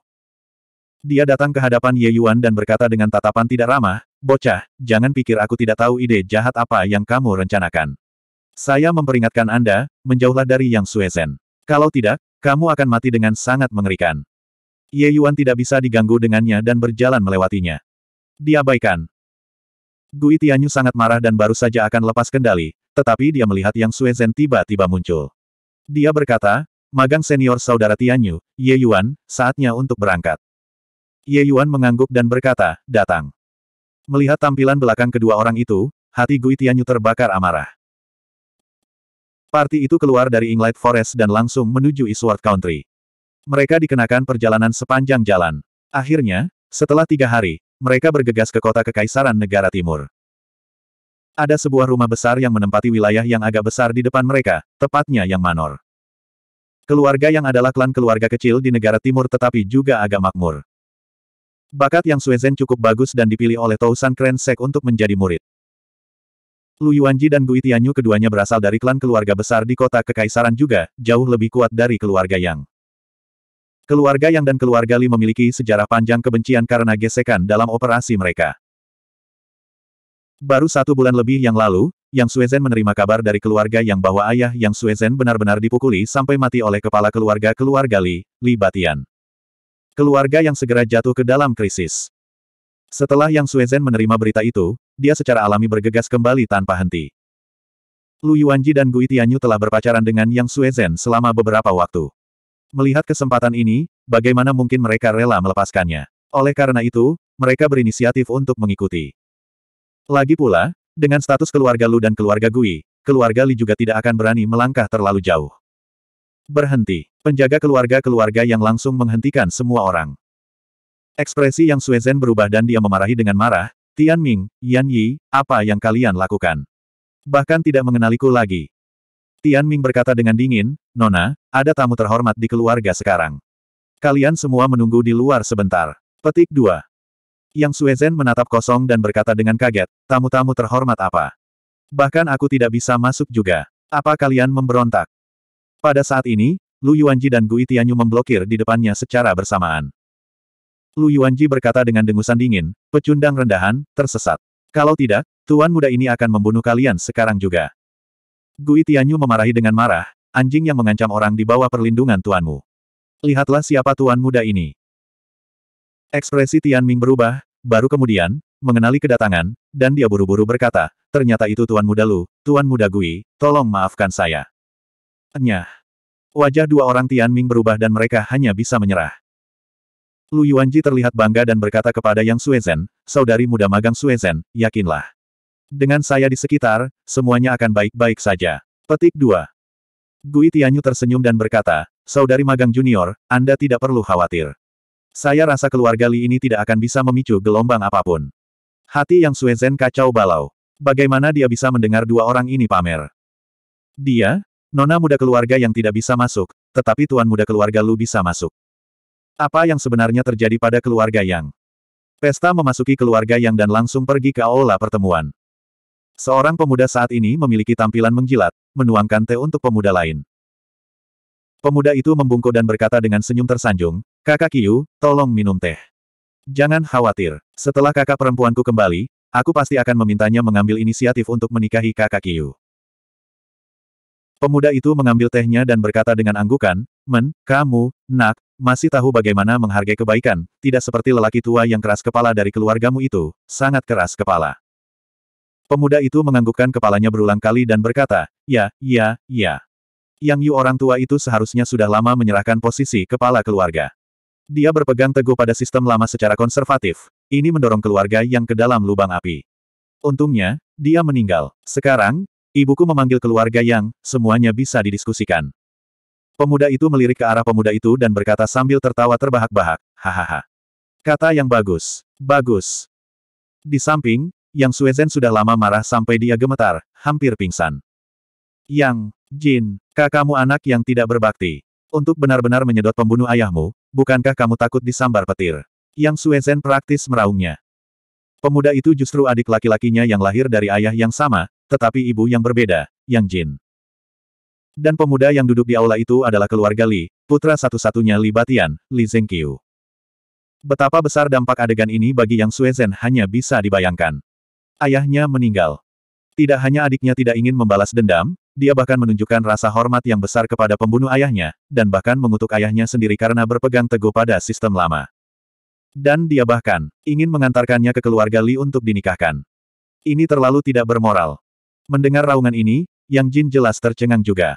Dia datang ke hadapan Ye Yuan dan berkata dengan tatapan tidak ramah, Bocah, jangan pikir aku tidak tahu ide jahat apa yang kamu rencanakan. Saya memperingatkan Anda, menjauhlah dari Yang Suezen. Kalau tidak, kamu akan mati dengan sangat mengerikan. Ye Yuan tidak bisa diganggu dengannya dan berjalan melewatinya. Diabaikan, Gui Tianyu sangat marah dan baru saja akan lepas kendali, tetapi dia melihat Yang Suezhen tiba-tiba muncul. Dia berkata, magang senior saudara Tianyu, Ye Yuan, saatnya untuk berangkat. Ye Yuan mengangguk dan berkata, datang. Melihat tampilan belakang kedua orang itu, hati Gui Tianyu terbakar amarah. Parti itu keluar dari Inglight Forest dan langsung menuju Eastward Country. Mereka dikenakan perjalanan sepanjang jalan. Akhirnya, setelah tiga hari, mereka bergegas ke kota kekaisaran negara timur. Ada sebuah rumah besar yang menempati wilayah yang agak besar di depan mereka, tepatnya yang manor. Keluarga yang adalah klan keluarga kecil di negara timur tetapi juga agak makmur. Bakat yang Suezen cukup bagus dan dipilih oleh Tousan Krensek untuk menjadi murid. Lu Yuanji dan Gui Tianyu keduanya berasal dari klan keluarga besar di kota Kekaisaran juga, jauh lebih kuat dari keluarga Yang. Keluarga Yang dan keluarga Li memiliki sejarah panjang kebencian karena gesekan dalam operasi mereka. Baru satu bulan lebih yang lalu, Yang Suezen menerima kabar dari keluarga Yang bahwa ayah Yang Suezen benar-benar dipukuli sampai mati oleh kepala keluarga keluarga Li, Li Batian. Keluarga yang segera jatuh ke dalam krisis. Setelah Yang Suezen menerima berita itu, dia secara alami bergegas kembali tanpa henti. Lu Yuanji dan Gui Tianyu telah berpacaran dengan Yang Suezen selama beberapa waktu. Melihat kesempatan ini, bagaimana mungkin mereka rela melepaskannya. Oleh karena itu, mereka berinisiatif untuk mengikuti. Lagi pula, dengan status keluarga Lu dan keluarga Gui, keluarga Li juga tidak akan berani melangkah terlalu jauh. Berhenti. Penjaga keluarga-keluarga yang langsung menghentikan semua orang. Ekspresi yang Suezen berubah dan dia memarahi dengan marah, Tian Ming, Yan Yi, apa yang kalian lakukan? Bahkan tidak mengenaliku lagi, Tian Ming berkata dengan dingin, Nona, ada tamu terhormat di keluarga sekarang. Kalian semua menunggu di luar sebentar. Petik 2. Yang Suezen menatap kosong dan berkata dengan kaget, tamu-tamu terhormat apa? Bahkan aku tidak bisa masuk juga. Apa kalian memberontak? Pada saat ini, Lu Yuanji dan Gui Tianyu memblokir di depannya secara bersamaan. Lu Yuanji berkata dengan dengusan dingin, pecundang rendahan, tersesat. Kalau tidak, tuan muda ini akan membunuh kalian sekarang juga. Gui Tianyu memarahi dengan marah, anjing yang mengancam orang di bawah perlindungan tuanmu. Lihatlah siapa tuan muda ini. Ekspresi Tian Ming berubah, baru kemudian, mengenali kedatangan, dan dia buru-buru berkata, ternyata itu tuan muda Lu, tuan muda Gui, tolong maafkan saya. Nyah. Wajah dua orang Tian Ming berubah dan mereka hanya bisa menyerah. Lu Yuanji terlihat bangga dan berkata kepada Yang Suezen, saudari muda magang Suezen, yakinlah. Dengan saya di sekitar, semuanya akan baik-baik saja. Petik 2. Gui Tianyu tersenyum dan berkata, Saudari magang junior, Anda tidak perlu khawatir. Saya rasa keluarga Li ini tidak akan bisa memicu gelombang apapun. Hati yang Suezen kacau balau. Bagaimana dia bisa mendengar dua orang ini pamer? Dia, nona muda keluarga yang tidak bisa masuk, tetapi tuan muda keluarga Lu bisa masuk. Apa yang sebenarnya terjadi pada keluarga Yang? Pesta memasuki keluarga Yang dan langsung pergi ke aula pertemuan. Seorang pemuda saat ini memiliki tampilan menggilat, menuangkan teh untuk pemuda lain. Pemuda itu membungkuk dan berkata dengan senyum tersanjung, Kakak Kiyu, tolong minum teh. Jangan khawatir, setelah kakak perempuanku kembali, aku pasti akan memintanya mengambil inisiatif untuk menikahi kakak Kiyu. Pemuda itu mengambil tehnya dan berkata dengan anggukan, Men, kamu, nak, masih tahu bagaimana menghargai kebaikan, tidak seperti lelaki tua yang keras kepala dari keluargamu itu, sangat keras kepala. Pemuda itu menganggukkan kepalanya berulang kali dan berkata, ya, ya, ya. Yang Yu orang tua itu seharusnya sudah lama menyerahkan posisi kepala keluarga. Dia berpegang teguh pada sistem lama secara konservatif. Ini mendorong keluarga yang ke dalam lubang api. Untungnya, dia meninggal. Sekarang, ibuku memanggil keluarga yang, semuanya bisa didiskusikan. Pemuda itu melirik ke arah pemuda itu dan berkata sambil tertawa terbahak-bahak, hahaha. Kata yang bagus. Bagus. Di samping, yang Suezen sudah lama marah sampai dia gemetar, hampir pingsan. Yang, Jin, kakakmu anak yang tidak berbakti. Untuk benar-benar menyedot pembunuh ayahmu, bukankah kamu takut disambar petir? Yang Suezen praktis meraungnya. Pemuda itu justru adik laki-lakinya yang lahir dari ayah yang sama, tetapi ibu yang berbeda, Yang Jin. Dan pemuda yang duduk di aula itu adalah keluarga Li, putra satu-satunya Li Batian, Li Zengqiu. Betapa besar dampak adegan ini bagi Yang Suezen hanya bisa dibayangkan ayahnya meninggal. Tidak hanya adiknya tidak ingin membalas dendam, dia bahkan menunjukkan rasa hormat yang besar kepada pembunuh ayahnya, dan bahkan mengutuk ayahnya sendiri karena berpegang teguh pada sistem lama. Dan dia bahkan ingin mengantarkannya ke keluarga Li untuk dinikahkan. Ini terlalu tidak bermoral. Mendengar raungan ini, Yang Jin jelas tercengang juga.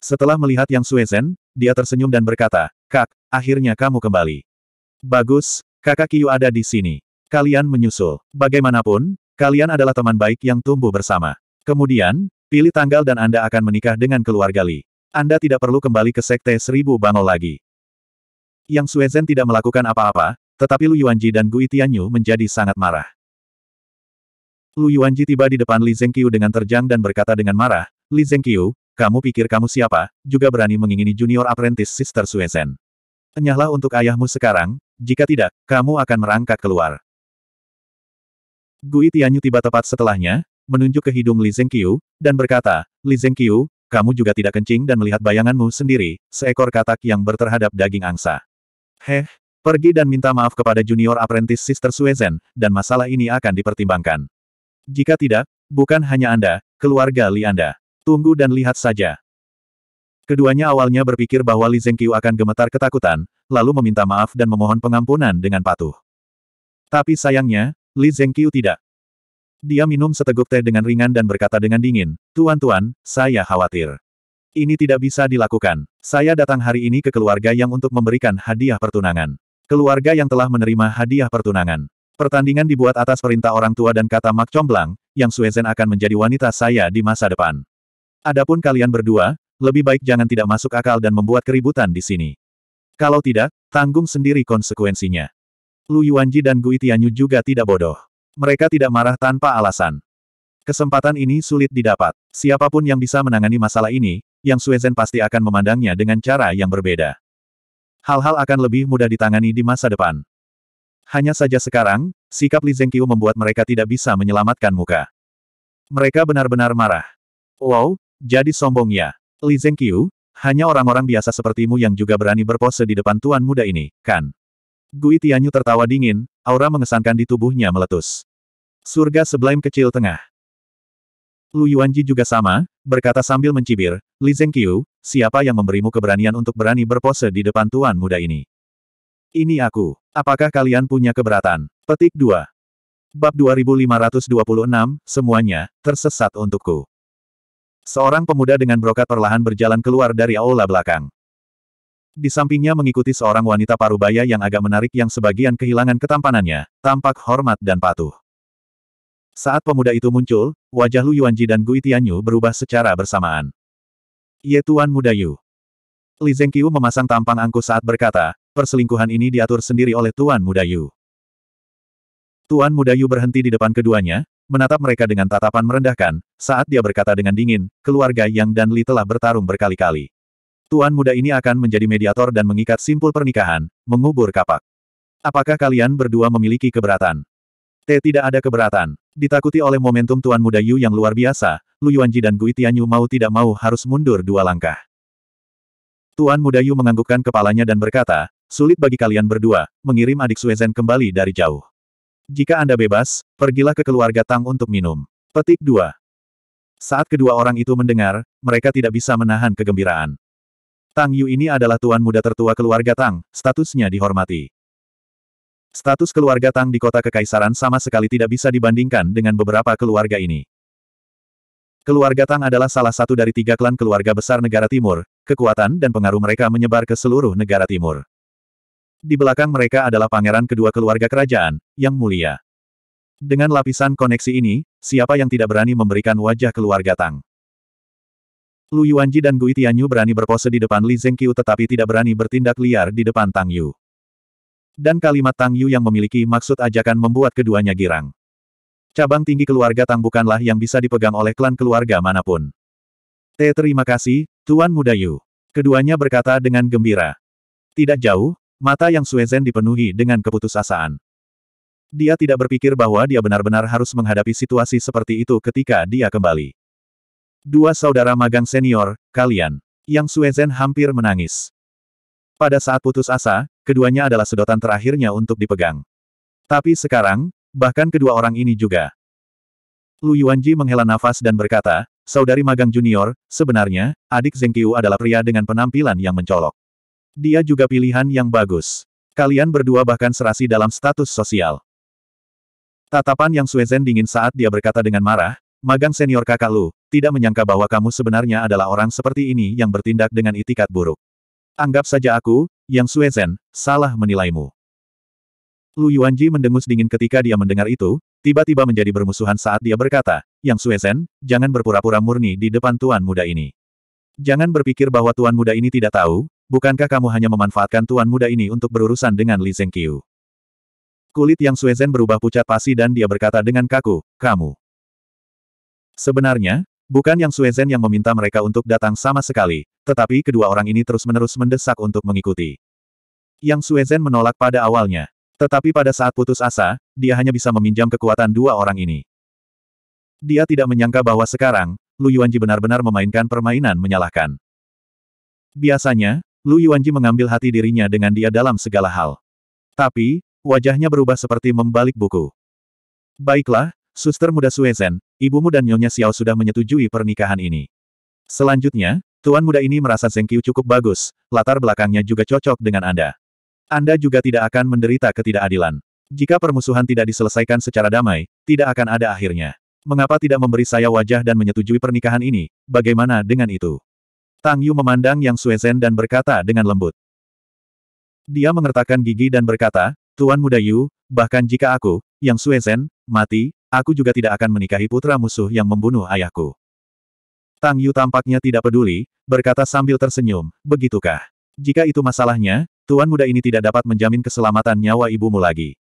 Setelah melihat Yang Suezen, dia tersenyum dan berkata, Kak, akhirnya kamu kembali. Bagus, kakak Kiyu ada di sini. Kalian menyusul. Bagaimanapun, Kalian adalah teman baik yang tumbuh bersama. Kemudian, pilih tanggal dan Anda akan menikah dengan keluarga Li. Anda tidak perlu kembali ke Sekte Seribu Bangau lagi. Yang Suezen tidak melakukan apa-apa, tetapi Lu Yuanji dan Gui Tianyu menjadi sangat marah. Lu Yuanji tiba di depan Li Zhengqiu dengan terjang dan berkata dengan marah, Li Zhengqiu, kamu pikir kamu siapa, juga berani mengingini junior apprentice sister Suezen. Enyahlah untuk ayahmu sekarang, jika tidak, kamu akan merangkak keluar. Gui Tianyu tiba tepat setelahnya, menunjuk ke hidung Li Zhengqiu, dan berkata, Li Zhengqiu, kamu juga tidak kencing dan melihat bayanganmu sendiri, seekor katak yang berterhadap daging angsa. Heh, pergi dan minta maaf kepada junior apprentice Sister Suezen, dan masalah ini akan dipertimbangkan. Jika tidak, bukan hanya Anda, keluarga Li Anda. Tunggu dan lihat saja. Keduanya awalnya berpikir bahwa Li Zhengqiu akan gemetar ketakutan, lalu meminta maaf dan memohon pengampunan dengan patuh. Tapi sayangnya, Li Zhengqiu tidak. Dia minum seteguk teh dengan ringan dan berkata dengan dingin, Tuan-tuan, saya khawatir. Ini tidak bisa dilakukan. Saya datang hari ini ke keluarga yang untuk memberikan hadiah pertunangan. Keluarga yang telah menerima hadiah pertunangan. Pertandingan dibuat atas perintah orang tua dan kata Mak Comblang, yang Suezen akan menjadi wanita saya di masa depan. Adapun kalian berdua, lebih baik jangan tidak masuk akal dan membuat keributan di sini. Kalau tidak, tanggung sendiri konsekuensinya. Lu Yuanji dan Gui Tianyu juga tidak bodoh. Mereka tidak marah tanpa alasan. Kesempatan ini sulit didapat. Siapapun yang bisa menangani masalah ini, Yang Suezen pasti akan memandangnya dengan cara yang berbeda. Hal-hal akan lebih mudah ditangani di masa depan. Hanya saja sekarang, sikap Li Zengqiu membuat mereka tidak bisa menyelamatkan muka. Mereka benar-benar marah. Wow, jadi sombong ya. Li Zengqiu, hanya orang-orang biasa sepertimu yang juga berani berpose di depan tuan muda ini, kan? Gui Tianyu tertawa dingin, aura mengesankan di tubuhnya meletus. Surga sublime kecil tengah. Lu Yuanji juga sama, berkata sambil mencibir, Li Zhengqiu, siapa yang memberimu keberanian untuk berani berpose di depan tuan muda ini? Ini aku. Apakah kalian punya keberatan? Petik 2. Bab 2526, semuanya, tersesat untukku. Seorang pemuda dengan brokat perlahan berjalan keluar dari aula belakang. Di sampingnya mengikuti seorang wanita parubaya yang agak menarik yang sebagian kehilangan ketampanannya, tampak hormat dan patuh. Saat pemuda itu muncul, wajah Lu Yuanji dan Gui Tianyu berubah secara bersamaan. Ye Tuan Muda Yu. Li Zhengqiu memasang tampang angkuh saat berkata, perselingkuhan ini diatur sendiri oleh Tuan Muda Yu. Tuan Muda Yu berhenti di depan keduanya, menatap mereka dengan tatapan merendahkan, saat dia berkata dengan dingin, keluarga Yang dan Li telah bertarung berkali-kali. Tuan muda ini akan menjadi mediator dan mengikat simpul pernikahan, mengubur kapak. Apakah kalian berdua memiliki keberatan? T tidak ada keberatan. Ditakuti oleh momentum Tuan Muda Yu yang luar biasa, Lu Yuanji dan Gui Tianyu mau tidak mau harus mundur dua langkah. Tuan Muda Yu menganggukkan kepalanya dan berkata, sulit bagi kalian berdua, mengirim adik Suezen kembali dari jauh. Jika Anda bebas, pergilah ke keluarga Tang untuk minum. Petik 2. Saat kedua orang itu mendengar, mereka tidak bisa menahan kegembiraan. Tang Yu ini adalah tuan muda tertua keluarga Tang, statusnya dihormati. Status keluarga Tang di kota kekaisaran sama sekali tidak bisa dibandingkan dengan beberapa keluarga ini. Keluarga Tang adalah salah satu dari tiga klan keluarga besar negara timur, kekuatan dan pengaruh mereka menyebar ke seluruh negara timur. Di belakang mereka adalah pangeran kedua keluarga kerajaan, yang mulia. Dengan lapisan koneksi ini, siapa yang tidak berani memberikan wajah keluarga Tang? Lu Yuanji dan Gui Tianyu berani berpose di depan Li Zengqiu tetapi tidak berani bertindak liar di depan Tang Yu. Dan kalimat Tang Yu yang memiliki maksud ajakan membuat keduanya girang. Cabang tinggi keluarga Tang bukanlah yang bisa dipegang oleh klan keluarga manapun. Te terima kasih, Tuan Muda Yu. Keduanya berkata dengan gembira. Tidak jauh, mata yang Suezen dipenuhi dengan keputusasaan. Dia tidak berpikir bahwa dia benar-benar harus menghadapi situasi seperti itu ketika dia kembali. Dua saudara magang senior, kalian. Yang Suezen hampir menangis. Pada saat putus asa, keduanya adalah sedotan terakhirnya untuk dipegang. Tapi sekarang, bahkan kedua orang ini juga. Lu Yuanji menghela nafas dan berkata, saudari magang junior, sebenarnya, adik Zeng Qiu adalah pria dengan penampilan yang mencolok. Dia juga pilihan yang bagus. Kalian berdua bahkan serasi dalam status sosial. Tatapan yang Suezen dingin saat dia berkata dengan marah, magang senior kakak lu, tidak menyangka bahwa kamu sebenarnya adalah orang seperti ini yang bertindak dengan itikat buruk. Anggap saja aku, yang Suezen, salah menilaimu. Lu Yuanji mendengus dingin ketika dia mendengar itu, tiba-tiba menjadi bermusuhan saat dia berkata, Yang Suezen, jangan berpura-pura murni di depan tuan muda ini. Jangan berpikir bahwa tuan muda ini tidak tahu, bukankah kamu hanya memanfaatkan tuan muda ini untuk berurusan dengan Li Zhengqiu. Kulit Yang Suezen berubah pucat pasi dan dia berkata dengan kaku, kamu. Sebenarnya, Bukan yang Suezen yang meminta mereka untuk datang sama sekali, tetapi kedua orang ini terus-menerus mendesak untuk mengikuti. Yang Suezen menolak pada awalnya. Tetapi pada saat putus asa, dia hanya bisa meminjam kekuatan dua orang ini. Dia tidak menyangka bahwa sekarang, Lu Yuanji benar-benar memainkan permainan menyalahkan. Biasanya, Lu Yuanji mengambil hati dirinya dengan dia dalam segala hal. Tapi, wajahnya berubah seperti membalik buku. Baiklah, Suster muda Suezen, ibumu dan Nyonya Xiao sudah menyetujui pernikahan ini. Selanjutnya, tuan muda ini merasa Zeng Qiu cukup bagus, latar belakangnya juga cocok dengan Anda. Anda juga tidak akan menderita ketidakadilan. Jika permusuhan tidak diselesaikan secara damai, tidak akan ada akhirnya. Mengapa tidak memberi saya wajah dan menyetujui pernikahan ini, bagaimana dengan itu? Tang Yu memandang Yang Suezen dan berkata dengan lembut. Dia mengertakkan gigi dan berkata, Tuan Muda Yu, bahkan jika aku, Yang Suezen, mati, Aku juga tidak akan menikahi putra musuh yang membunuh ayahku. Tang Yu tampaknya tidak peduli, berkata sambil tersenyum, begitukah? Jika itu masalahnya, tuan muda ini tidak dapat menjamin keselamatan nyawa ibumu lagi.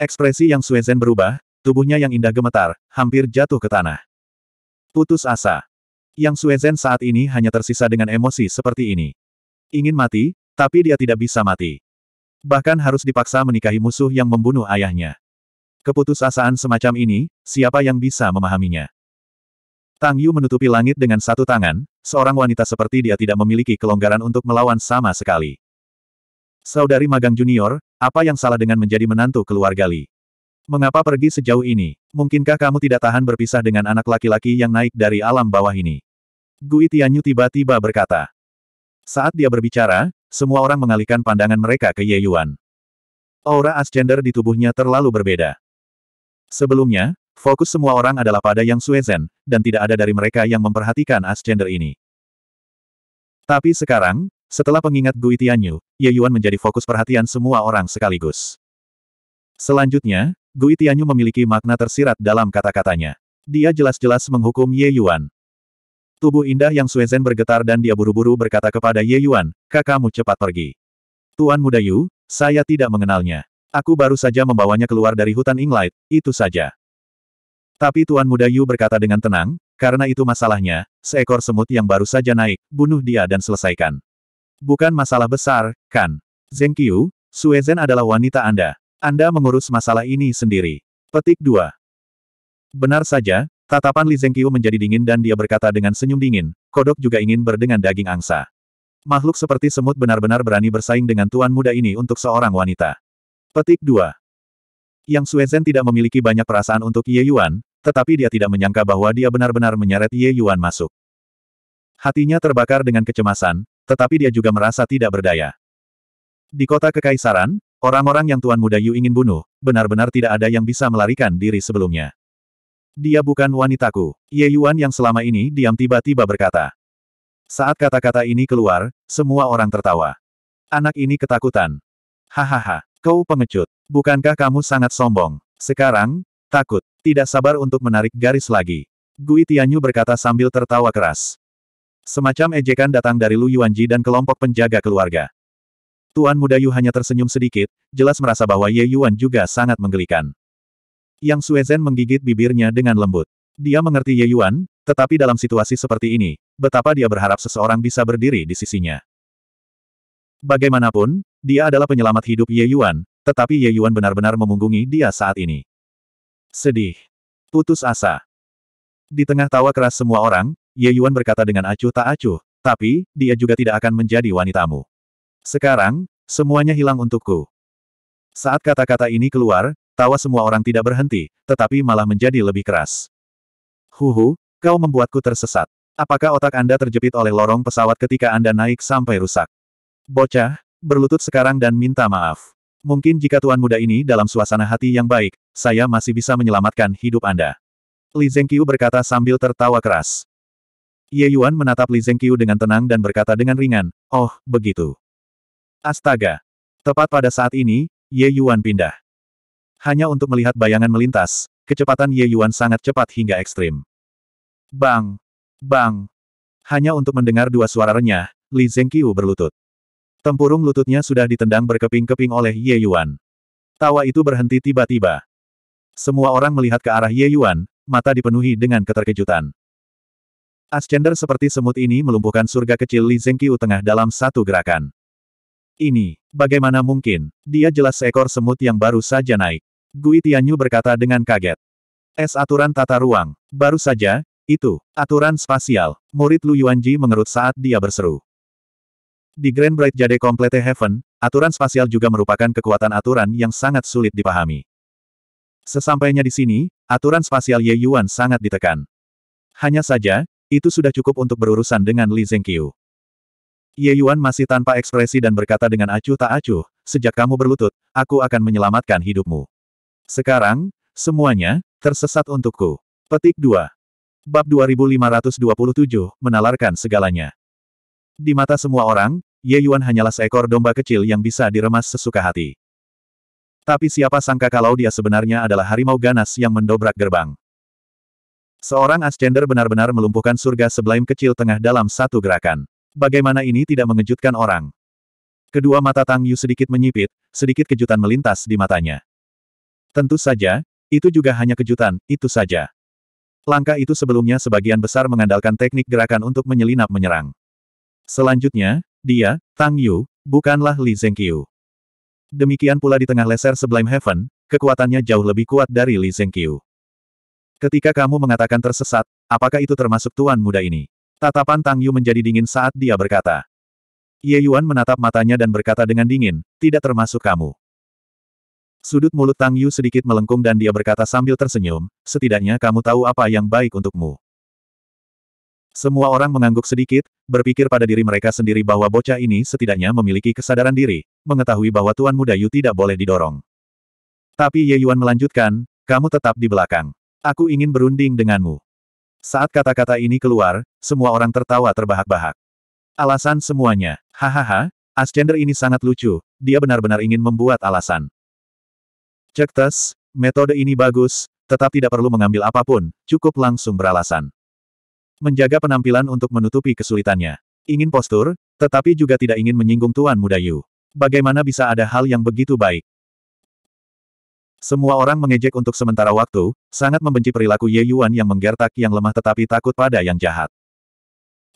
Ekspresi yang Suezen berubah, tubuhnya yang indah gemetar, hampir jatuh ke tanah. Putus asa. Yang Suezen saat ini hanya tersisa dengan emosi seperti ini. Ingin mati, tapi dia tidak bisa mati. Bahkan harus dipaksa menikahi musuh yang membunuh ayahnya. Keputusasaan semacam ini, siapa yang bisa memahaminya? Tang Yu menutupi langit dengan satu tangan, seorang wanita seperti dia tidak memiliki kelonggaran untuk melawan sama sekali. Saudari magang junior, apa yang salah dengan menjadi menantu keluarga Li? Mengapa pergi sejauh ini? Mungkinkah kamu tidak tahan berpisah dengan anak laki-laki yang naik dari alam bawah ini? Gui Tianyu tiba-tiba berkata. Saat dia berbicara, semua orang mengalihkan pandangan mereka ke Ye Yuan. Aura ascender di tubuhnya terlalu berbeda. Sebelumnya, fokus semua orang adalah pada Yang Suezen, dan tidak ada dari mereka yang memperhatikan Ascender ini. Tapi sekarang, setelah pengingat Gui Tianyu, Ye Yuan menjadi fokus perhatian semua orang sekaligus. Selanjutnya, Gui Tianyu memiliki makna tersirat dalam kata-katanya. Dia jelas-jelas menghukum Ye Yuan. Tubuh indah yang Suezen bergetar dan dia buru-buru berkata kepada Ye Yuan, kakakmu cepat pergi. Tuan Muda Yu, saya tidak mengenalnya. Aku baru saja membawanya keluar dari hutan Inglight, itu saja. Tapi Tuan Muda Yu berkata dengan tenang, karena itu masalahnya, seekor semut yang baru saja naik, bunuh dia dan selesaikan. Bukan masalah besar, kan? Zeng Qiu, Suezen adalah wanita Anda. Anda mengurus masalah ini sendiri. Petik 2. Benar saja, tatapan Li Zeng Qiu menjadi dingin dan dia berkata dengan senyum dingin, kodok juga ingin berdengan daging angsa. Makhluk seperti semut benar-benar berani bersaing dengan tuan muda ini untuk seorang wanita. Petik 2. Yang Suezen tidak memiliki banyak perasaan untuk Ye Yuan, tetapi dia tidak menyangka bahwa dia benar-benar menyeret Ye Yuan masuk. Hatinya terbakar dengan kecemasan, tetapi dia juga merasa tidak berdaya. Di kota kekaisaran, orang-orang yang Tuan Muda Yu ingin bunuh, benar-benar tidak ada yang bisa melarikan diri sebelumnya. Dia bukan wanitaku. Ye Yuan yang selama ini diam tiba-tiba berkata. Saat kata-kata ini keluar, semua orang tertawa. Anak ini ketakutan. Hahaha. Kau pengecut. Bukankah kamu sangat sombong? Sekarang, takut. Tidak sabar untuk menarik garis lagi. Gui Tianyu berkata sambil tertawa keras. Semacam ejekan datang dari Lu Yuanji dan kelompok penjaga keluarga. Tuan muda Yu hanya tersenyum sedikit, jelas merasa bahwa Ye Yuan juga sangat menggelikan. Yang Suezen menggigit bibirnya dengan lembut. Dia mengerti Ye Yuan, tetapi dalam situasi seperti ini, betapa dia berharap seseorang bisa berdiri di sisinya. Bagaimanapun, dia adalah penyelamat hidup Ye Yuan, tetapi Ye Yuan benar-benar memunggungi dia saat ini. Sedih. Putus asa. Di tengah tawa keras semua orang, Ye Yuan berkata dengan acuh tak acuh, tapi, dia juga tidak akan menjadi wanitamu. Sekarang, semuanya hilang untukku. Saat kata-kata ini keluar, tawa semua orang tidak berhenti, tetapi malah menjadi lebih keras. Huhu, kau membuatku tersesat. Apakah otak Anda terjepit oleh lorong pesawat ketika Anda naik sampai rusak? Bocah, berlutut sekarang dan minta maaf. Mungkin jika tuan muda ini dalam suasana hati yang baik, saya masih bisa menyelamatkan hidup Anda. Li Zengqiu berkata sambil tertawa keras. Ye Yuan menatap Li Zengqiu dengan tenang dan berkata dengan ringan, Oh, begitu. Astaga. Tepat pada saat ini, Ye Yuan pindah. Hanya untuk melihat bayangan melintas, kecepatan Ye Yuan sangat cepat hingga ekstrim. Bang! Bang! Hanya untuk mendengar dua suara renyah, Li Zengqiu berlutut. Tempurung lututnya sudah ditendang berkeping-keping oleh Ye Yuan. Tawa itu berhenti tiba-tiba. Semua orang melihat ke arah Ye Yuan, mata dipenuhi dengan keterkejutan. Ascender seperti semut ini melumpuhkan surga kecil Li Zengqiu tengah dalam satu gerakan. Ini, bagaimana mungkin? Dia jelas seekor semut yang baru saja naik. Gui Tianyu berkata dengan kaget. Es aturan tata ruang. Baru saja, itu, aturan spasial. Murid Lu Yuanji mengerut saat dia berseru. Di Grand Bright Jade Complete Heaven, aturan spasial juga merupakan kekuatan aturan yang sangat sulit dipahami. Sesampainya di sini, aturan spasial Ye Yuan sangat ditekan. Hanya saja, itu sudah cukup untuk berurusan dengan Li Zhengqiu. Ye Yuan masih tanpa ekspresi dan berkata dengan acuh tak acuh, sejak kamu berlutut, aku akan menyelamatkan hidupmu. Sekarang, semuanya, tersesat untukku. Petik 2. Bab 2527, menalarkan segalanya. Di mata semua orang, Ye Yuan hanyalah seekor domba kecil yang bisa diremas sesuka hati. Tapi siapa sangka kalau dia sebenarnya adalah harimau ganas yang mendobrak gerbang. Seorang Ascender benar-benar melumpuhkan surga sebelum kecil tengah dalam satu gerakan. Bagaimana ini tidak mengejutkan orang? Kedua mata Tang Yu sedikit menyipit, sedikit kejutan melintas di matanya. Tentu saja, itu juga hanya kejutan, itu saja. Langkah itu sebelumnya sebagian besar mengandalkan teknik gerakan untuk menyelinap menyerang. Selanjutnya, dia, Tang Yu, bukanlah Li Zhengqiu. Demikian pula di tengah leser Sublime Heaven, kekuatannya jauh lebih kuat dari Li Zhengqiu. Ketika kamu mengatakan tersesat, apakah itu termasuk tuan muda ini? Tatapan Tang Yu menjadi dingin saat dia berkata. Ye Yuan menatap matanya dan berkata dengan dingin, tidak termasuk kamu. Sudut mulut Tang Yu sedikit melengkung dan dia berkata sambil tersenyum, setidaknya kamu tahu apa yang baik untukmu. Semua orang mengangguk sedikit, berpikir pada diri mereka sendiri bahwa bocah ini setidaknya memiliki kesadaran diri, mengetahui bahwa Tuan Muda Yu tidak boleh didorong. Tapi Ye Yuan melanjutkan, kamu tetap di belakang. Aku ingin berunding denganmu. Saat kata-kata ini keluar, semua orang tertawa terbahak-bahak. Alasan semuanya. Hahaha, Ascender ini sangat lucu, dia benar-benar ingin membuat alasan. Cek tes, metode ini bagus, tetap tidak perlu mengambil apapun, cukup langsung beralasan menjaga penampilan untuk menutupi kesulitannya. Ingin postur, tetapi juga tidak ingin menyinggung Tuan Muda Yu. Bagaimana bisa ada hal yang begitu baik? Semua orang mengejek untuk sementara waktu, sangat membenci perilaku Ye Yuan yang menggertak yang lemah tetapi takut pada yang jahat.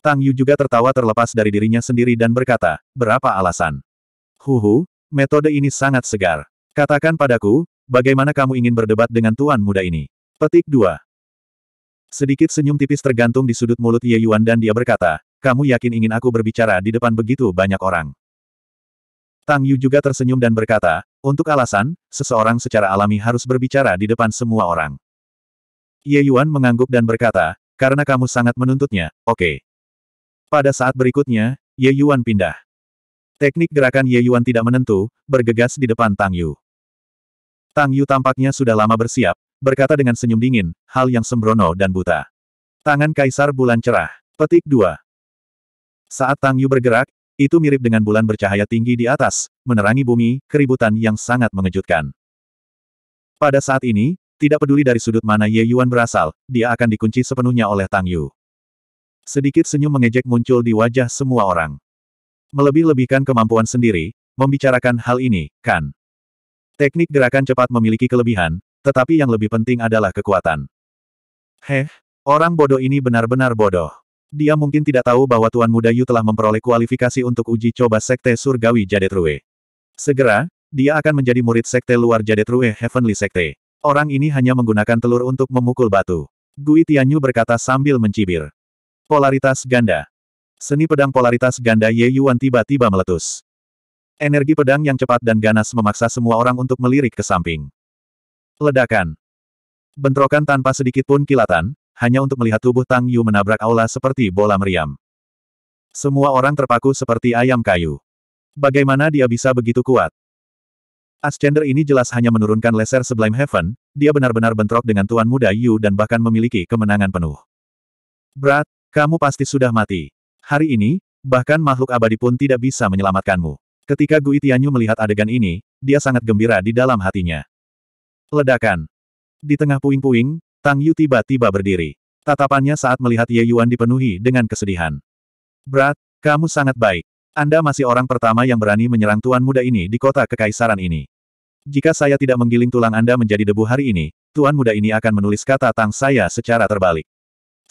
Tang Yu juga tertawa terlepas dari dirinya sendiri dan berkata, berapa alasan? Huhu, metode ini sangat segar. Katakan padaku, bagaimana kamu ingin berdebat dengan tuan muda ini? Petik 2. Sedikit senyum tipis tergantung di sudut mulut Ye Yuan dan dia berkata, kamu yakin ingin aku berbicara di depan begitu banyak orang? Tang Yu juga tersenyum dan berkata, untuk alasan, seseorang secara alami harus berbicara di depan semua orang. Ye Yuan mengangguk dan berkata, karena kamu sangat menuntutnya, oke. Okay. Pada saat berikutnya, Ye Yuan pindah. Teknik gerakan Ye Yuan tidak menentu, bergegas di depan Tang Yu. Tang Yu tampaknya sudah lama bersiap, berkata dengan senyum dingin, hal yang sembrono dan buta. Tangan Kaisar Bulan Cerah. Petik 2. Saat Tang Yu bergerak, itu mirip dengan bulan bercahaya tinggi di atas, menerangi bumi, keributan yang sangat mengejutkan. Pada saat ini, tidak peduli dari sudut mana Ye Yuan berasal, dia akan dikunci sepenuhnya oleh Tang Yu. Sedikit senyum mengejek muncul di wajah semua orang. Melebih-lebihkan kemampuan sendiri, membicarakan hal ini, kan? Teknik gerakan cepat memiliki kelebihan, tetapi yang lebih penting adalah kekuatan. Heh, orang bodoh ini benar-benar bodoh. Dia mungkin tidak tahu bahwa Tuan Muda Yu telah memperoleh kualifikasi untuk uji coba Sekte Surgawi Jadetrue. Segera, dia akan menjadi murid Sekte luar Jadetrue Heavenly Sekte. Orang ini hanya menggunakan telur untuk memukul batu. Gui Tianyu berkata sambil mencibir. Polaritas ganda. Seni pedang polaritas ganda Ye Yuan tiba-tiba meletus. Energi pedang yang cepat dan ganas memaksa semua orang untuk melirik ke samping. Ledakan. Bentrokan tanpa sedikit pun kilatan, hanya untuk melihat tubuh Tang Yu menabrak aula seperti bola meriam. Semua orang terpaku seperti ayam kayu. Bagaimana dia bisa begitu kuat? Ascender ini jelas hanya menurunkan leser Sublime Heaven, dia benar-benar bentrok dengan Tuan Muda Yu dan bahkan memiliki kemenangan penuh. Brat, kamu pasti sudah mati. Hari ini, bahkan makhluk abadi pun tidak bisa menyelamatkanmu. Ketika Gui Tianyu melihat adegan ini, dia sangat gembira di dalam hatinya. Ledakan. Di tengah puing-puing, Tang Yu tiba-tiba berdiri. Tatapannya saat melihat Ye Yuan dipenuhi dengan kesedihan. Brat, kamu sangat baik. Anda masih orang pertama yang berani menyerang tuan muda ini di kota kekaisaran ini. Jika saya tidak menggiling tulang Anda menjadi debu hari ini, tuan muda ini akan menulis kata tang saya secara terbalik.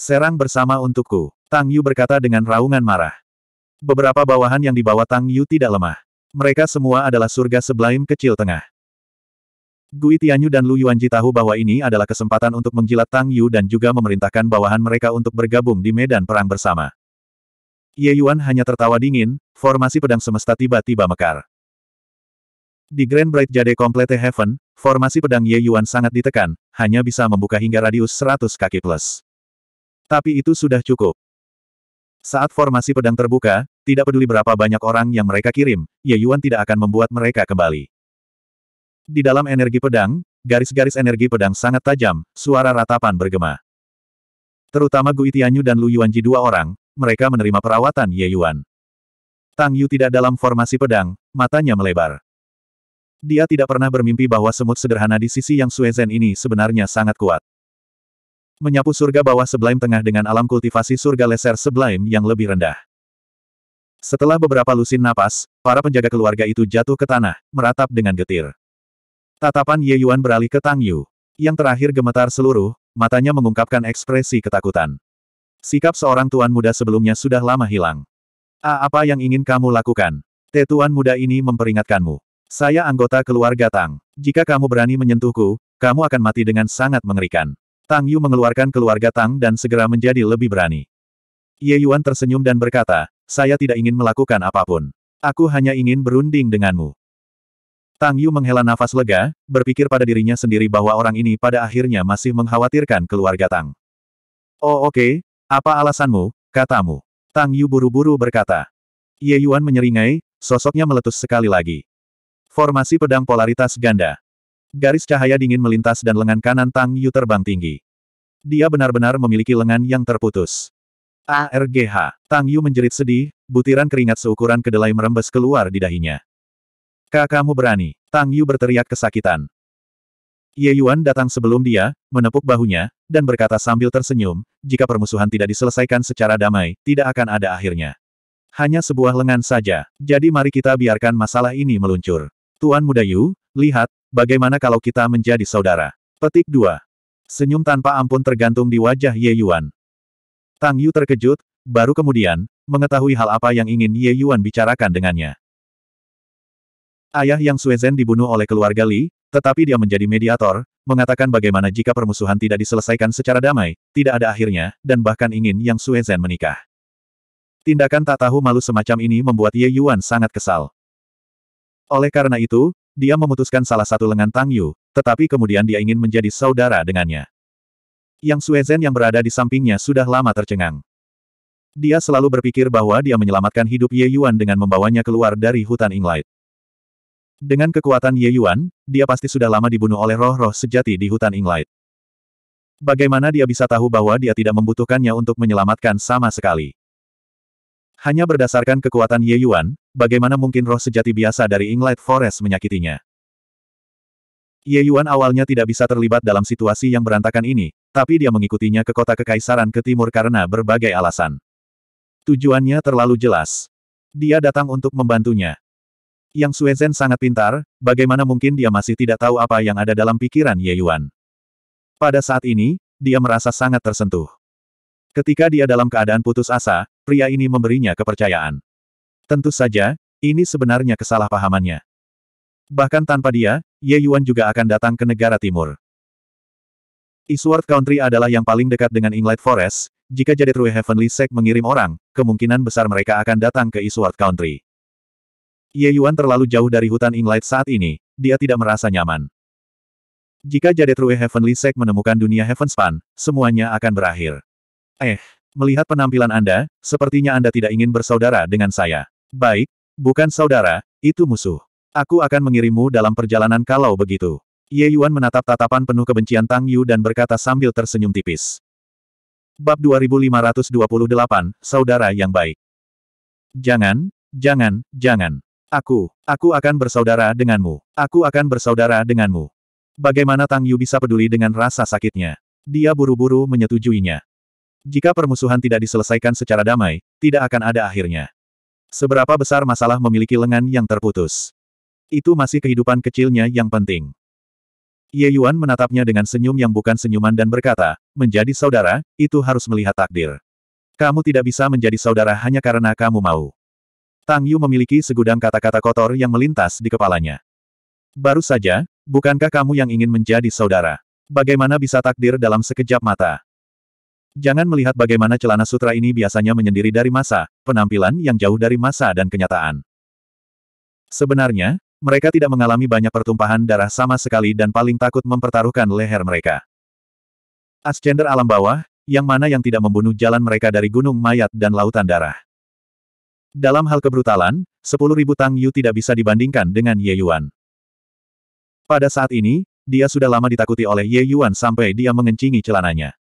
Serang bersama untukku, Tang Yu berkata dengan raungan marah. Beberapa bawahan yang dibawa Tang Yu tidak lemah. Mereka semua adalah surga sebelaim kecil tengah. Gui Tianyu dan Lu Yuanji tahu bahwa ini adalah kesempatan untuk menjilat Tang Yu dan juga memerintahkan bawahan mereka untuk bergabung di medan perang bersama. Ye Yuan hanya tertawa dingin, formasi pedang semesta tiba-tiba mekar. Di Grand Bright Jade Complete Heaven, formasi pedang Ye Yuan sangat ditekan, hanya bisa membuka hingga radius 100 kaki plus. Tapi itu sudah cukup. Saat formasi pedang terbuka, tidak peduli berapa banyak orang yang mereka kirim, Ye Yuan tidak akan membuat mereka kembali. Di dalam energi pedang, garis-garis energi pedang sangat tajam, suara ratapan bergema. Terutama Gui Tianyu dan Lu Yuanji dua orang, mereka menerima perawatan Ye Yuan. Tang Yu tidak dalam formasi pedang, matanya melebar. Dia tidak pernah bermimpi bahwa semut sederhana di sisi yang Suezen ini sebenarnya sangat kuat. Menyapu surga bawah seblaim tengah dengan alam kultivasi surga leser seblaim yang lebih rendah. Setelah beberapa lusin napas, para penjaga keluarga itu jatuh ke tanah, meratap dengan getir. Tatapan Ye Yuan beralih ke Tang Yu. Yang terakhir gemetar seluruh, matanya mengungkapkan ekspresi ketakutan. Sikap seorang tuan muda sebelumnya sudah lama hilang. A apa yang ingin kamu lakukan? Tetuan muda ini memperingatkanmu. Saya anggota keluarga Tang. Jika kamu berani menyentuhku, kamu akan mati dengan sangat mengerikan. Tang Yu mengeluarkan keluarga Tang dan segera menjadi lebih berani. Ye Yuan tersenyum dan berkata, saya tidak ingin melakukan apapun. Aku hanya ingin berunding denganmu. Tang Yu menghela nafas lega, berpikir pada dirinya sendiri bahwa orang ini pada akhirnya masih mengkhawatirkan keluarga Tang. Oh oke, okay. apa alasanmu, katamu. Tang Yu buru-buru berkata. Ye Yuan menyeringai, sosoknya meletus sekali lagi. Formasi pedang polaritas ganda. Garis cahaya dingin melintas dan lengan kanan Tang Yu terbang tinggi. Dia benar-benar memiliki lengan yang terputus. ARGH. Tang Yu menjerit sedih, butiran keringat seukuran kedelai merembes keluar di dahinya. Kakakmu kamu berani, Tang Yu berteriak kesakitan. Ye Yuan datang sebelum dia, menepuk bahunya, dan berkata sambil tersenyum, jika permusuhan tidak diselesaikan secara damai, tidak akan ada akhirnya. Hanya sebuah lengan saja, jadi mari kita biarkan masalah ini meluncur. Tuan Muda Yu, lihat, bagaimana kalau kita menjadi saudara. Petik 2. Senyum tanpa ampun tergantung di wajah Ye Yuan. Tang Yu terkejut, baru kemudian, mengetahui hal apa yang ingin Ye Yuan bicarakan dengannya. Ayah yang Suezen dibunuh oleh keluarga Li, tetapi dia menjadi mediator, mengatakan bagaimana jika permusuhan tidak diselesaikan secara damai, tidak ada akhirnya, dan bahkan ingin yang Suezen menikah. Tindakan tak tahu malu semacam ini membuat Ye Yuan sangat kesal. Oleh karena itu, dia memutuskan salah satu lengan Tang Yu, tetapi kemudian dia ingin menjadi saudara dengannya. Yang Suezen yang berada di sampingnya sudah lama tercengang. Dia selalu berpikir bahwa dia menyelamatkan hidup Ye Yuan dengan membawanya keluar dari hutan Inglite. Dengan kekuatan Ye Yuan, dia pasti sudah lama dibunuh oleh roh-roh sejati di hutan Inglite. Bagaimana dia bisa tahu bahwa dia tidak membutuhkannya untuk menyelamatkan sama sekali? Hanya berdasarkan kekuatan Ye Yuan, bagaimana mungkin roh sejati biasa dari Inglite Forest menyakitinya? Ye Yuan awalnya tidak bisa terlibat dalam situasi yang berantakan ini, tapi dia mengikutinya ke kota kekaisaran ke timur karena berbagai alasan. Tujuannya terlalu jelas. Dia datang untuk membantunya. Yang Suezen sangat pintar, bagaimana mungkin dia masih tidak tahu apa yang ada dalam pikiran Ye Yuan. Pada saat ini, dia merasa sangat tersentuh. Ketika dia dalam keadaan putus asa, pria ini memberinya kepercayaan. Tentu saja, ini sebenarnya kesalahpahamannya. Bahkan tanpa dia, Ye Yuan juga akan datang ke negara timur. Eastward Country adalah yang paling dekat dengan Inglite Forest, jika True Heavenly Sect mengirim orang, kemungkinan besar mereka akan datang ke Eastward Country. Ye Yuan terlalu jauh dari hutan Inglite saat ini, dia tidak merasa nyaman. Jika Jade True Heavenly Sect menemukan dunia Heavenspan, semuanya akan berakhir. Eh, melihat penampilan Anda, sepertinya Anda tidak ingin bersaudara dengan saya. Baik, bukan saudara, itu musuh. Aku akan mengirimmu dalam perjalanan kalau begitu. Ye Yuan menatap tatapan penuh kebencian Tang Yu dan berkata sambil tersenyum tipis. Bab 2528, Saudara yang baik. Jangan, jangan, jangan. Aku, aku akan bersaudara denganmu. Aku akan bersaudara denganmu. Bagaimana Tang Yu bisa peduli dengan rasa sakitnya? Dia buru-buru menyetujuinya. Jika permusuhan tidak diselesaikan secara damai, tidak akan ada akhirnya. Seberapa besar masalah memiliki lengan yang terputus? Itu masih kehidupan kecilnya yang penting. Ye Yuan menatapnya dengan senyum yang bukan senyuman dan berkata, menjadi saudara, itu harus melihat takdir. Kamu tidak bisa menjadi saudara hanya karena kamu mau. Tang Yu memiliki segudang kata-kata kotor yang melintas di kepalanya. Baru saja, bukankah kamu yang ingin menjadi saudara? Bagaimana bisa takdir dalam sekejap mata? Jangan melihat bagaimana celana sutra ini biasanya menyendiri dari masa, penampilan yang jauh dari masa dan kenyataan. Sebenarnya, mereka tidak mengalami banyak pertumpahan darah sama sekali dan paling takut mempertaruhkan leher mereka. Ascender alam bawah, yang mana yang tidak membunuh jalan mereka dari gunung mayat dan lautan darah. Dalam hal kebrutalan, 10.000 Tang Yu tidak bisa dibandingkan dengan Ye Yuan. Pada saat ini, dia sudah lama ditakuti oleh Ye Yuan sampai dia mengencingi celananya.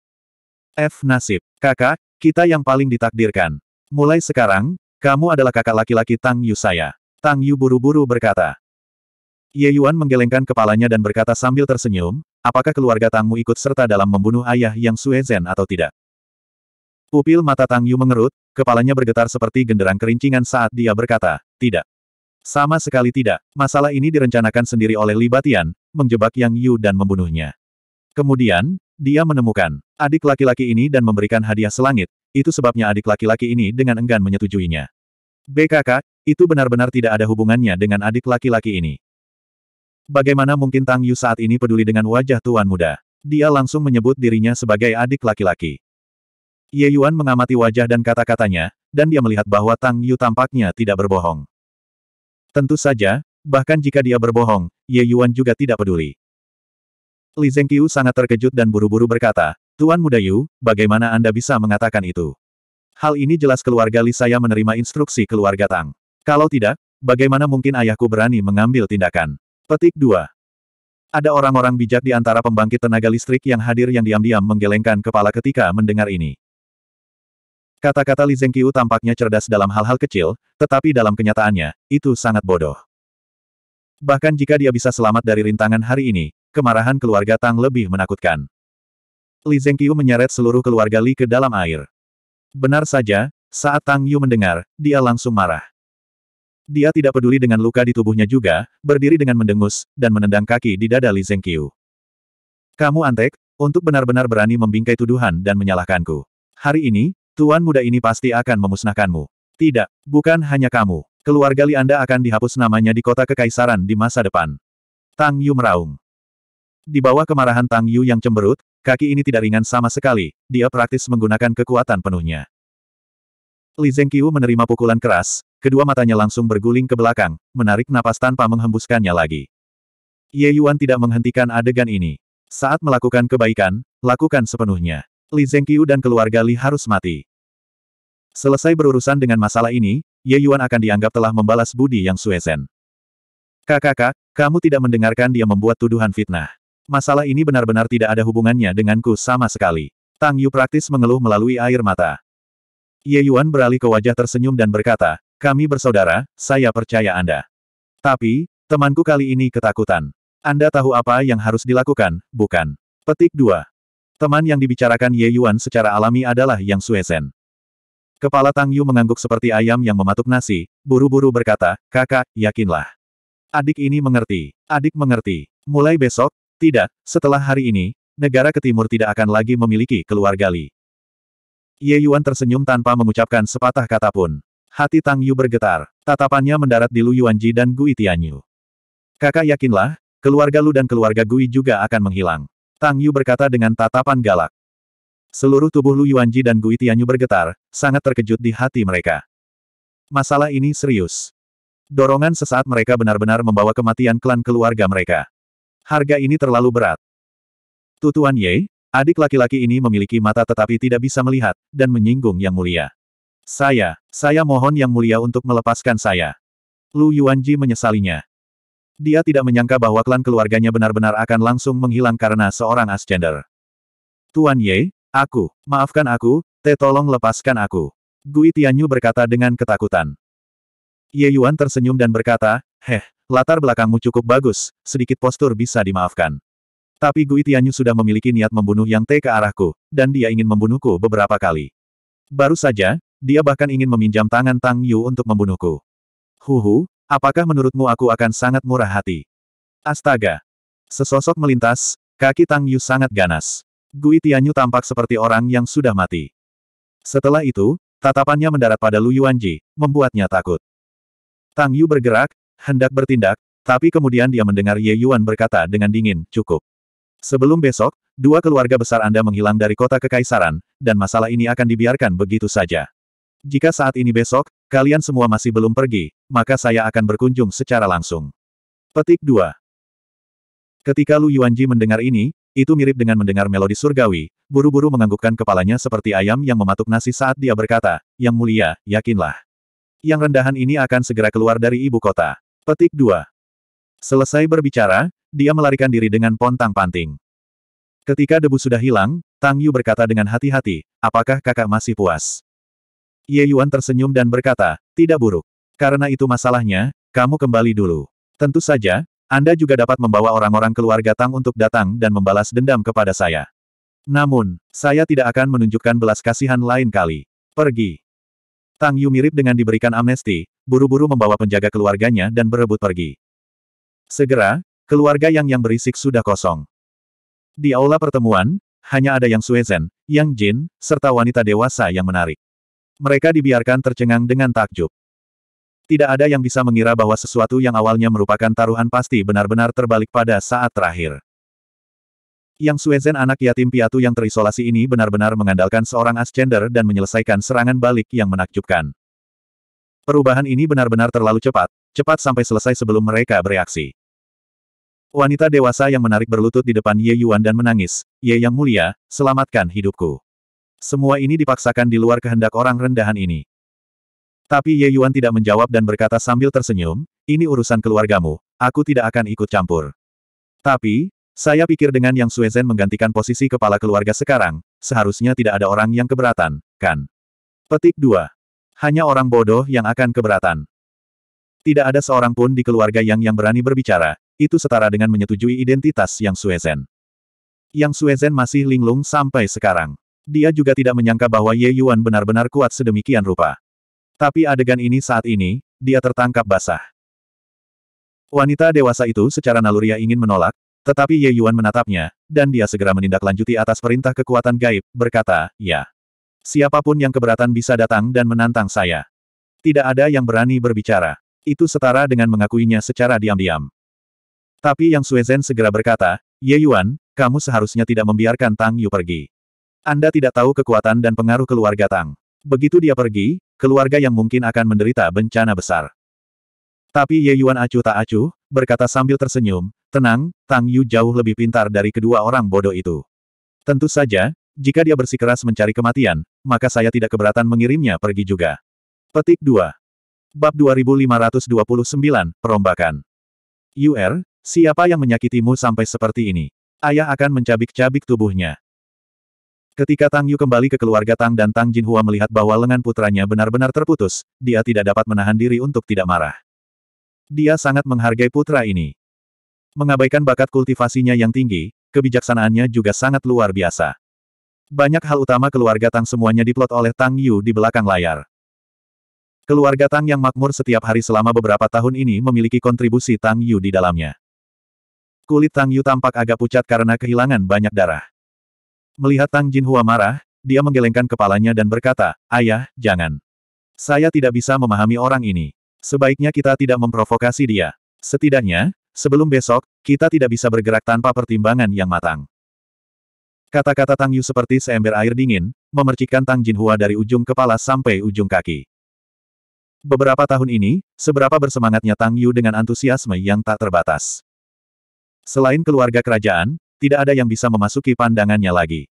F. Nasib. Kakak, kita yang paling ditakdirkan. Mulai sekarang, kamu adalah kakak laki-laki Tang Yu saya. Tang Yu buru-buru berkata. Ye Yuan menggelengkan kepalanya dan berkata sambil tersenyum, apakah keluarga Tangmu ikut serta dalam membunuh ayah yang Sue Zhen atau tidak? Pupil mata Tang Yu mengerut, Kepalanya bergetar seperti genderang kerincingan saat dia berkata, tidak. Sama sekali tidak, masalah ini direncanakan sendiri oleh Li Batian, menjebak Yang Yu dan membunuhnya. Kemudian, dia menemukan adik laki-laki ini dan memberikan hadiah selangit, itu sebabnya adik laki-laki ini dengan enggan menyetujuinya. BKK, itu benar-benar tidak ada hubungannya dengan adik laki-laki ini. Bagaimana mungkin Tang Yu saat ini peduli dengan wajah tuan muda? Dia langsung menyebut dirinya sebagai adik laki-laki. Ye Yuan mengamati wajah dan kata-katanya, dan dia melihat bahwa Tang Yu tampaknya tidak berbohong. Tentu saja, bahkan jika dia berbohong, Ye Yuan juga tidak peduli. Li Zhengqiu sangat terkejut dan buru-buru berkata, Tuan Muda Yu, bagaimana Anda bisa mengatakan itu? Hal ini jelas keluarga Li saya menerima instruksi keluarga Tang. Kalau tidak, bagaimana mungkin ayahku berani mengambil tindakan? Petik 2. Ada orang-orang bijak di antara pembangkit tenaga listrik yang hadir yang diam-diam menggelengkan kepala ketika mendengar ini. Kata-kata Li Zengqiu tampaknya cerdas dalam hal-hal kecil, tetapi dalam kenyataannya, itu sangat bodoh. Bahkan jika dia bisa selamat dari rintangan hari ini, kemarahan keluarga Tang lebih menakutkan. Li Zengqiu menyeret seluruh keluarga Li ke dalam air. Benar saja, saat Tang Yu mendengar, dia langsung marah. Dia tidak peduli dengan luka di tubuhnya juga, berdiri dengan mendengus, dan menendang kaki di dada Li Zengqiu. Kamu antek, untuk benar-benar berani membingkai tuduhan dan menyalahkanku. Hari ini, Tuan muda ini pasti akan memusnahkanmu. Tidak, bukan hanya kamu. Keluarga Li Anda akan dihapus namanya di kota kekaisaran di masa depan. Tang Yu meraung. Di bawah kemarahan Tang Yu yang cemberut, kaki ini tidak ringan sama sekali, dia praktis menggunakan kekuatan penuhnya. Li Zhengqiu menerima pukulan keras, kedua matanya langsung berguling ke belakang, menarik napas tanpa menghembuskannya lagi. Ye Yuan tidak menghentikan adegan ini. Saat melakukan kebaikan, lakukan sepenuhnya. Li Zhengqiu dan keluarga Li harus mati. Selesai berurusan dengan masalah ini, Ye Yuan akan dianggap telah membalas budi yang Suezen. Kakak, kamu tidak mendengarkan dia membuat tuduhan fitnah. Masalah ini benar-benar tidak ada hubungannya denganku sama sekali. Tang Yu praktis mengeluh melalui air mata. Ye Yuan beralih ke wajah tersenyum dan berkata, kami bersaudara, saya percaya Anda. Tapi, temanku kali ini ketakutan. Anda tahu apa yang harus dilakukan, bukan? Petik 2. Teman yang dibicarakan Ye Yuan secara alami adalah Yang Suesen. Kepala Tang Yu mengangguk seperti ayam yang mematuk nasi, buru-buru berkata, kakak, yakinlah. Adik ini mengerti. Adik mengerti. Mulai besok, tidak, setelah hari ini, negara ke timur tidak akan lagi memiliki keluarga Li. Ye Yuan tersenyum tanpa mengucapkan sepatah kata pun. Hati Tang Yu bergetar. Tatapannya mendarat di Lu Yuanji dan Gui Tianyu. Kakak yakinlah, keluarga Lu dan keluarga Gui juga akan menghilang. Tang Yu berkata dengan tatapan galak. Seluruh tubuh Lu Yuanji dan Gui Tianyu bergetar, sangat terkejut di hati mereka. Masalah ini serius. Dorongan sesaat mereka benar-benar membawa kematian klan keluarga mereka. Harga ini terlalu berat. Tutuan Ye, adik laki-laki ini memiliki mata tetapi tidak bisa melihat, dan menyinggung Yang Mulia. Saya, saya mohon Yang Mulia untuk melepaskan saya. Lu Yuanji menyesalinya. Dia tidak menyangka bahwa klan keluarganya benar-benar akan langsung menghilang karena seorang Ascender. Tuan Ye, aku, maafkan aku, Te tolong lepaskan aku. Gui Tianyu berkata dengan ketakutan. Ye Yuan tersenyum dan berkata, Heh, latar belakangmu cukup bagus, sedikit postur bisa dimaafkan. Tapi Gui Tianyu sudah memiliki niat membunuh Yang Te ke arahku, dan dia ingin membunuhku beberapa kali. Baru saja, dia bahkan ingin meminjam tangan Tang Yu untuk membunuhku. Huhu, Apakah menurutmu aku akan sangat murah hati? Astaga! Sesosok melintas, kaki Tang Yu sangat ganas. Gui Tianyu tampak seperti orang yang sudah mati. Setelah itu, tatapannya mendarat pada Lu Yuanji, membuatnya takut. Tang Yu bergerak, hendak bertindak, tapi kemudian dia mendengar Ye Yuan berkata dengan dingin, cukup. Sebelum besok, dua keluarga besar Anda menghilang dari kota kekaisaran, dan masalah ini akan dibiarkan begitu saja. Jika saat ini besok, kalian semua masih belum pergi, maka saya akan berkunjung secara langsung. Petik 2. Ketika Lu Yuanji mendengar ini, itu mirip dengan mendengar melodi surgawi, buru-buru menganggukkan kepalanya seperti ayam yang mematuk nasi saat dia berkata, Yang mulia, yakinlah. Yang rendahan ini akan segera keluar dari ibu kota. Petik 2. Selesai berbicara, dia melarikan diri dengan pontang-panting. Ketika debu sudah hilang, Tang Yu berkata dengan hati-hati, apakah kakak masih puas? Ye Yuan tersenyum dan berkata, tidak buruk. Karena itu masalahnya, kamu kembali dulu. Tentu saja, Anda juga dapat membawa orang-orang keluarga Tang untuk datang dan membalas dendam kepada saya. Namun, saya tidak akan menunjukkan belas kasihan lain kali. Pergi. Tang Yu mirip dengan diberikan amnesti, buru-buru membawa penjaga keluarganya dan berebut pergi. Segera, keluarga yang yang berisik sudah kosong. Di aula pertemuan, hanya ada yang Suezen, yang Jin, serta wanita dewasa yang menarik. Mereka dibiarkan tercengang dengan takjub. Tidak ada yang bisa mengira bahwa sesuatu yang awalnya merupakan taruhan pasti benar-benar terbalik pada saat terakhir. Yang Suezen anak yatim piatu yang terisolasi ini benar-benar mengandalkan seorang ascender dan menyelesaikan serangan balik yang menakjubkan. Perubahan ini benar-benar terlalu cepat, cepat sampai selesai sebelum mereka bereaksi. Wanita dewasa yang menarik berlutut di depan Ye Yuan dan menangis, Ye Yang Mulia, selamatkan hidupku. Semua ini dipaksakan di luar kehendak orang rendahan ini. Tapi Ye Yuan tidak menjawab dan berkata sambil tersenyum, ini urusan keluargamu, aku tidak akan ikut campur. Tapi, saya pikir dengan yang Suezen menggantikan posisi kepala keluarga sekarang, seharusnya tidak ada orang yang keberatan, kan? Petik 2. Hanya orang bodoh yang akan keberatan. Tidak ada seorang pun di keluarga yang yang berani berbicara, itu setara dengan menyetujui identitas yang Suezen. Yang Suezen masih linglung sampai sekarang. Dia juga tidak menyangka bahwa Ye Yuan benar-benar kuat sedemikian rupa. Tapi adegan ini saat ini, dia tertangkap basah. Wanita dewasa itu secara naluriah ingin menolak, tetapi Ye Yuan menatapnya, dan dia segera menindaklanjuti atas perintah kekuatan gaib, berkata, ya. Siapapun yang keberatan bisa datang dan menantang saya. Tidak ada yang berani berbicara. Itu setara dengan mengakuinya secara diam-diam. Tapi Yang Suezen segera berkata, Ye Yuan, kamu seharusnya tidak membiarkan Tang Yu pergi. Anda tidak tahu kekuatan dan pengaruh keluarga Tang. Begitu dia pergi, keluarga yang mungkin akan menderita bencana besar. Tapi Ye Yuan acuh tak acuh, berkata sambil tersenyum, tenang, Tang Yu jauh lebih pintar dari kedua orang bodoh itu. Tentu saja, jika dia bersikeras mencari kematian, maka saya tidak keberatan mengirimnya pergi juga. Petik 2. Bab 2529, Perombakan. UR, siapa yang menyakitimu sampai seperti ini? Ayah akan mencabik-cabik tubuhnya. Ketika Tang Yu kembali ke keluarga Tang dan Tang Jinhua melihat bahwa lengan putranya benar-benar terputus, dia tidak dapat menahan diri untuk tidak marah. Dia sangat menghargai putra ini. Mengabaikan bakat kultivasinya yang tinggi, kebijaksanaannya juga sangat luar biasa. Banyak hal utama keluarga Tang semuanya diplot oleh Tang Yu di belakang layar. Keluarga Tang yang makmur setiap hari selama beberapa tahun ini memiliki kontribusi Tang Yu di dalamnya. Kulit Tang Yu tampak agak pucat karena kehilangan banyak darah. Melihat Tang Jinhua marah, dia menggelengkan kepalanya dan berkata, Ayah, jangan. Saya tidak bisa memahami orang ini. Sebaiknya kita tidak memprovokasi dia. Setidaknya, sebelum besok, kita tidak bisa bergerak tanpa pertimbangan yang matang. Kata-kata Tang Yu seperti seember air dingin, memercikkan Tang Jinhua dari ujung kepala sampai ujung kaki. Beberapa tahun ini, seberapa bersemangatnya Tang Yu dengan antusiasme yang tak terbatas. Selain keluarga kerajaan, tidak ada yang bisa memasuki pandangannya lagi.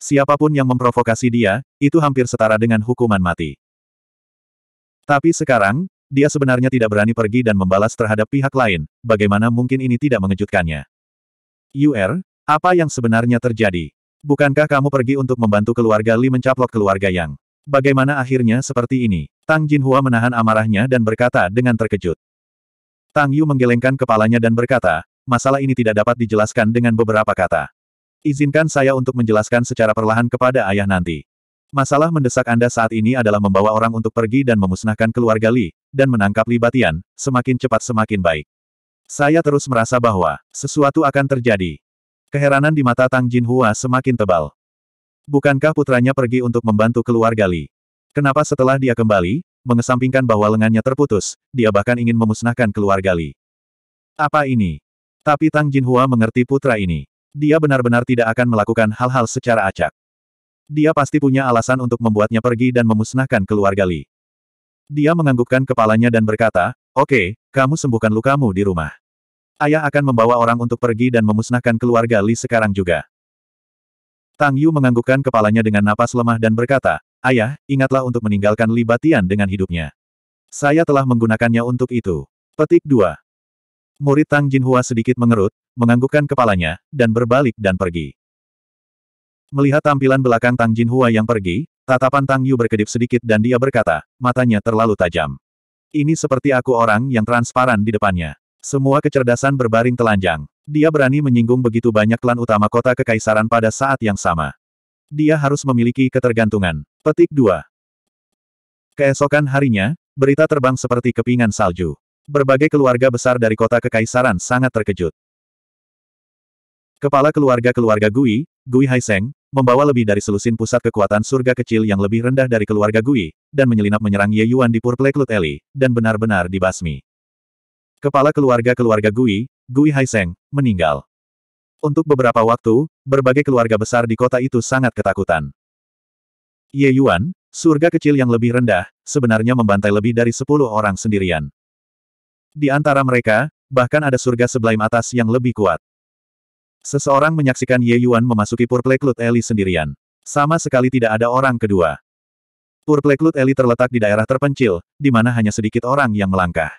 Siapapun yang memprovokasi dia, itu hampir setara dengan hukuman mati. Tapi sekarang, dia sebenarnya tidak berani pergi dan membalas terhadap pihak lain, bagaimana mungkin ini tidak mengejutkannya. Yu'er, apa yang sebenarnya terjadi? Bukankah kamu pergi untuk membantu keluarga Li mencaplok keluarga Yang? Bagaimana akhirnya seperti ini? Tang Jin Hua menahan amarahnya dan berkata dengan terkejut. Tang Yu menggelengkan kepalanya dan berkata, masalah ini tidak dapat dijelaskan dengan beberapa kata. Izinkan saya untuk menjelaskan secara perlahan kepada ayah nanti. Masalah mendesak Anda saat ini adalah membawa orang untuk pergi dan memusnahkan keluarga Li, dan menangkap Li Batian, semakin cepat semakin baik. Saya terus merasa bahwa, sesuatu akan terjadi. Keheranan di mata Tang Jin Hua semakin tebal. Bukankah putranya pergi untuk membantu keluarga Li? Kenapa setelah dia kembali, mengesampingkan bahwa lengannya terputus, dia bahkan ingin memusnahkan keluarga Li? Apa ini? Tapi Tang Jinhua mengerti putra ini. Dia benar-benar tidak akan melakukan hal-hal secara acak. Dia pasti punya alasan untuk membuatnya pergi dan memusnahkan keluarga Li. Dia menganggukkan kepalanya dan berkata, Oke, okay, kamu sembuhkan lukamu di rumah. Ayah akan membawa orang untuk pergi dan memusnahkan keluarga Li sekarang juga. Tang Yu menganggukkan kepalanya dengan napas lemah dan berkata, Ayah, ingatlah untuk meninggalkan Li Batian dengan hidupnya. Saya telah menggunakannya untuk itu. Petik 2. Murid Tang Jinhua sedikit mengerut, menganggukkan kepalanya, dan berbalik dan pergi. Melihat tampilan belakang Tang Jinhua yang pergi, tatapan Tang Yu berkedip sedikit dan dia berkata, matanya terlalu tajam. Ini seperti aku orang yang transparan di depannya. Semua kecerdasan berbaring telanjang. Dia berani menyinggung begitu banyak klan utama kota kekaisaran pada saat yang sama. Dia harus memiliki ketergantungan. Petik 2. Keesokan harinya, berita terbang seperti kepingan salju berbagai keluarga besar dari kota kekaisaran sangat terkejut. Kepala keluarga-keluarga Gui, Gui Haiseng, membawa lebih dari selusin pusat kekuatan surga kecil yang lebih rendah dari keluarga Gui, dan menyelinap menyerang Ye Yuan di Purple Cloud Alley, dan benar-benar dibasmi. Kepala keluarga-keluarga Gui, Gui Haiseng, meninggal. Untuk beberapa waktu, berbagai keluarga besar di kota itu sangat ketakutan. Ye Yuan, surga kecil yang lebih rendah, sebenarnya membantai lebih dari sepuluh orang sendirian. Di antara mereka, bahkan ada surga sebelah atas yang lebih kuat. Seseorang menyaksikan Ye Yuan memasuki Purpleklut Eli sendirian. Sama sekali tidak ada orang kedua. Purpleklut Eli terletak di daerah terpencil, di mana hanya sedikit orang yang melangkah.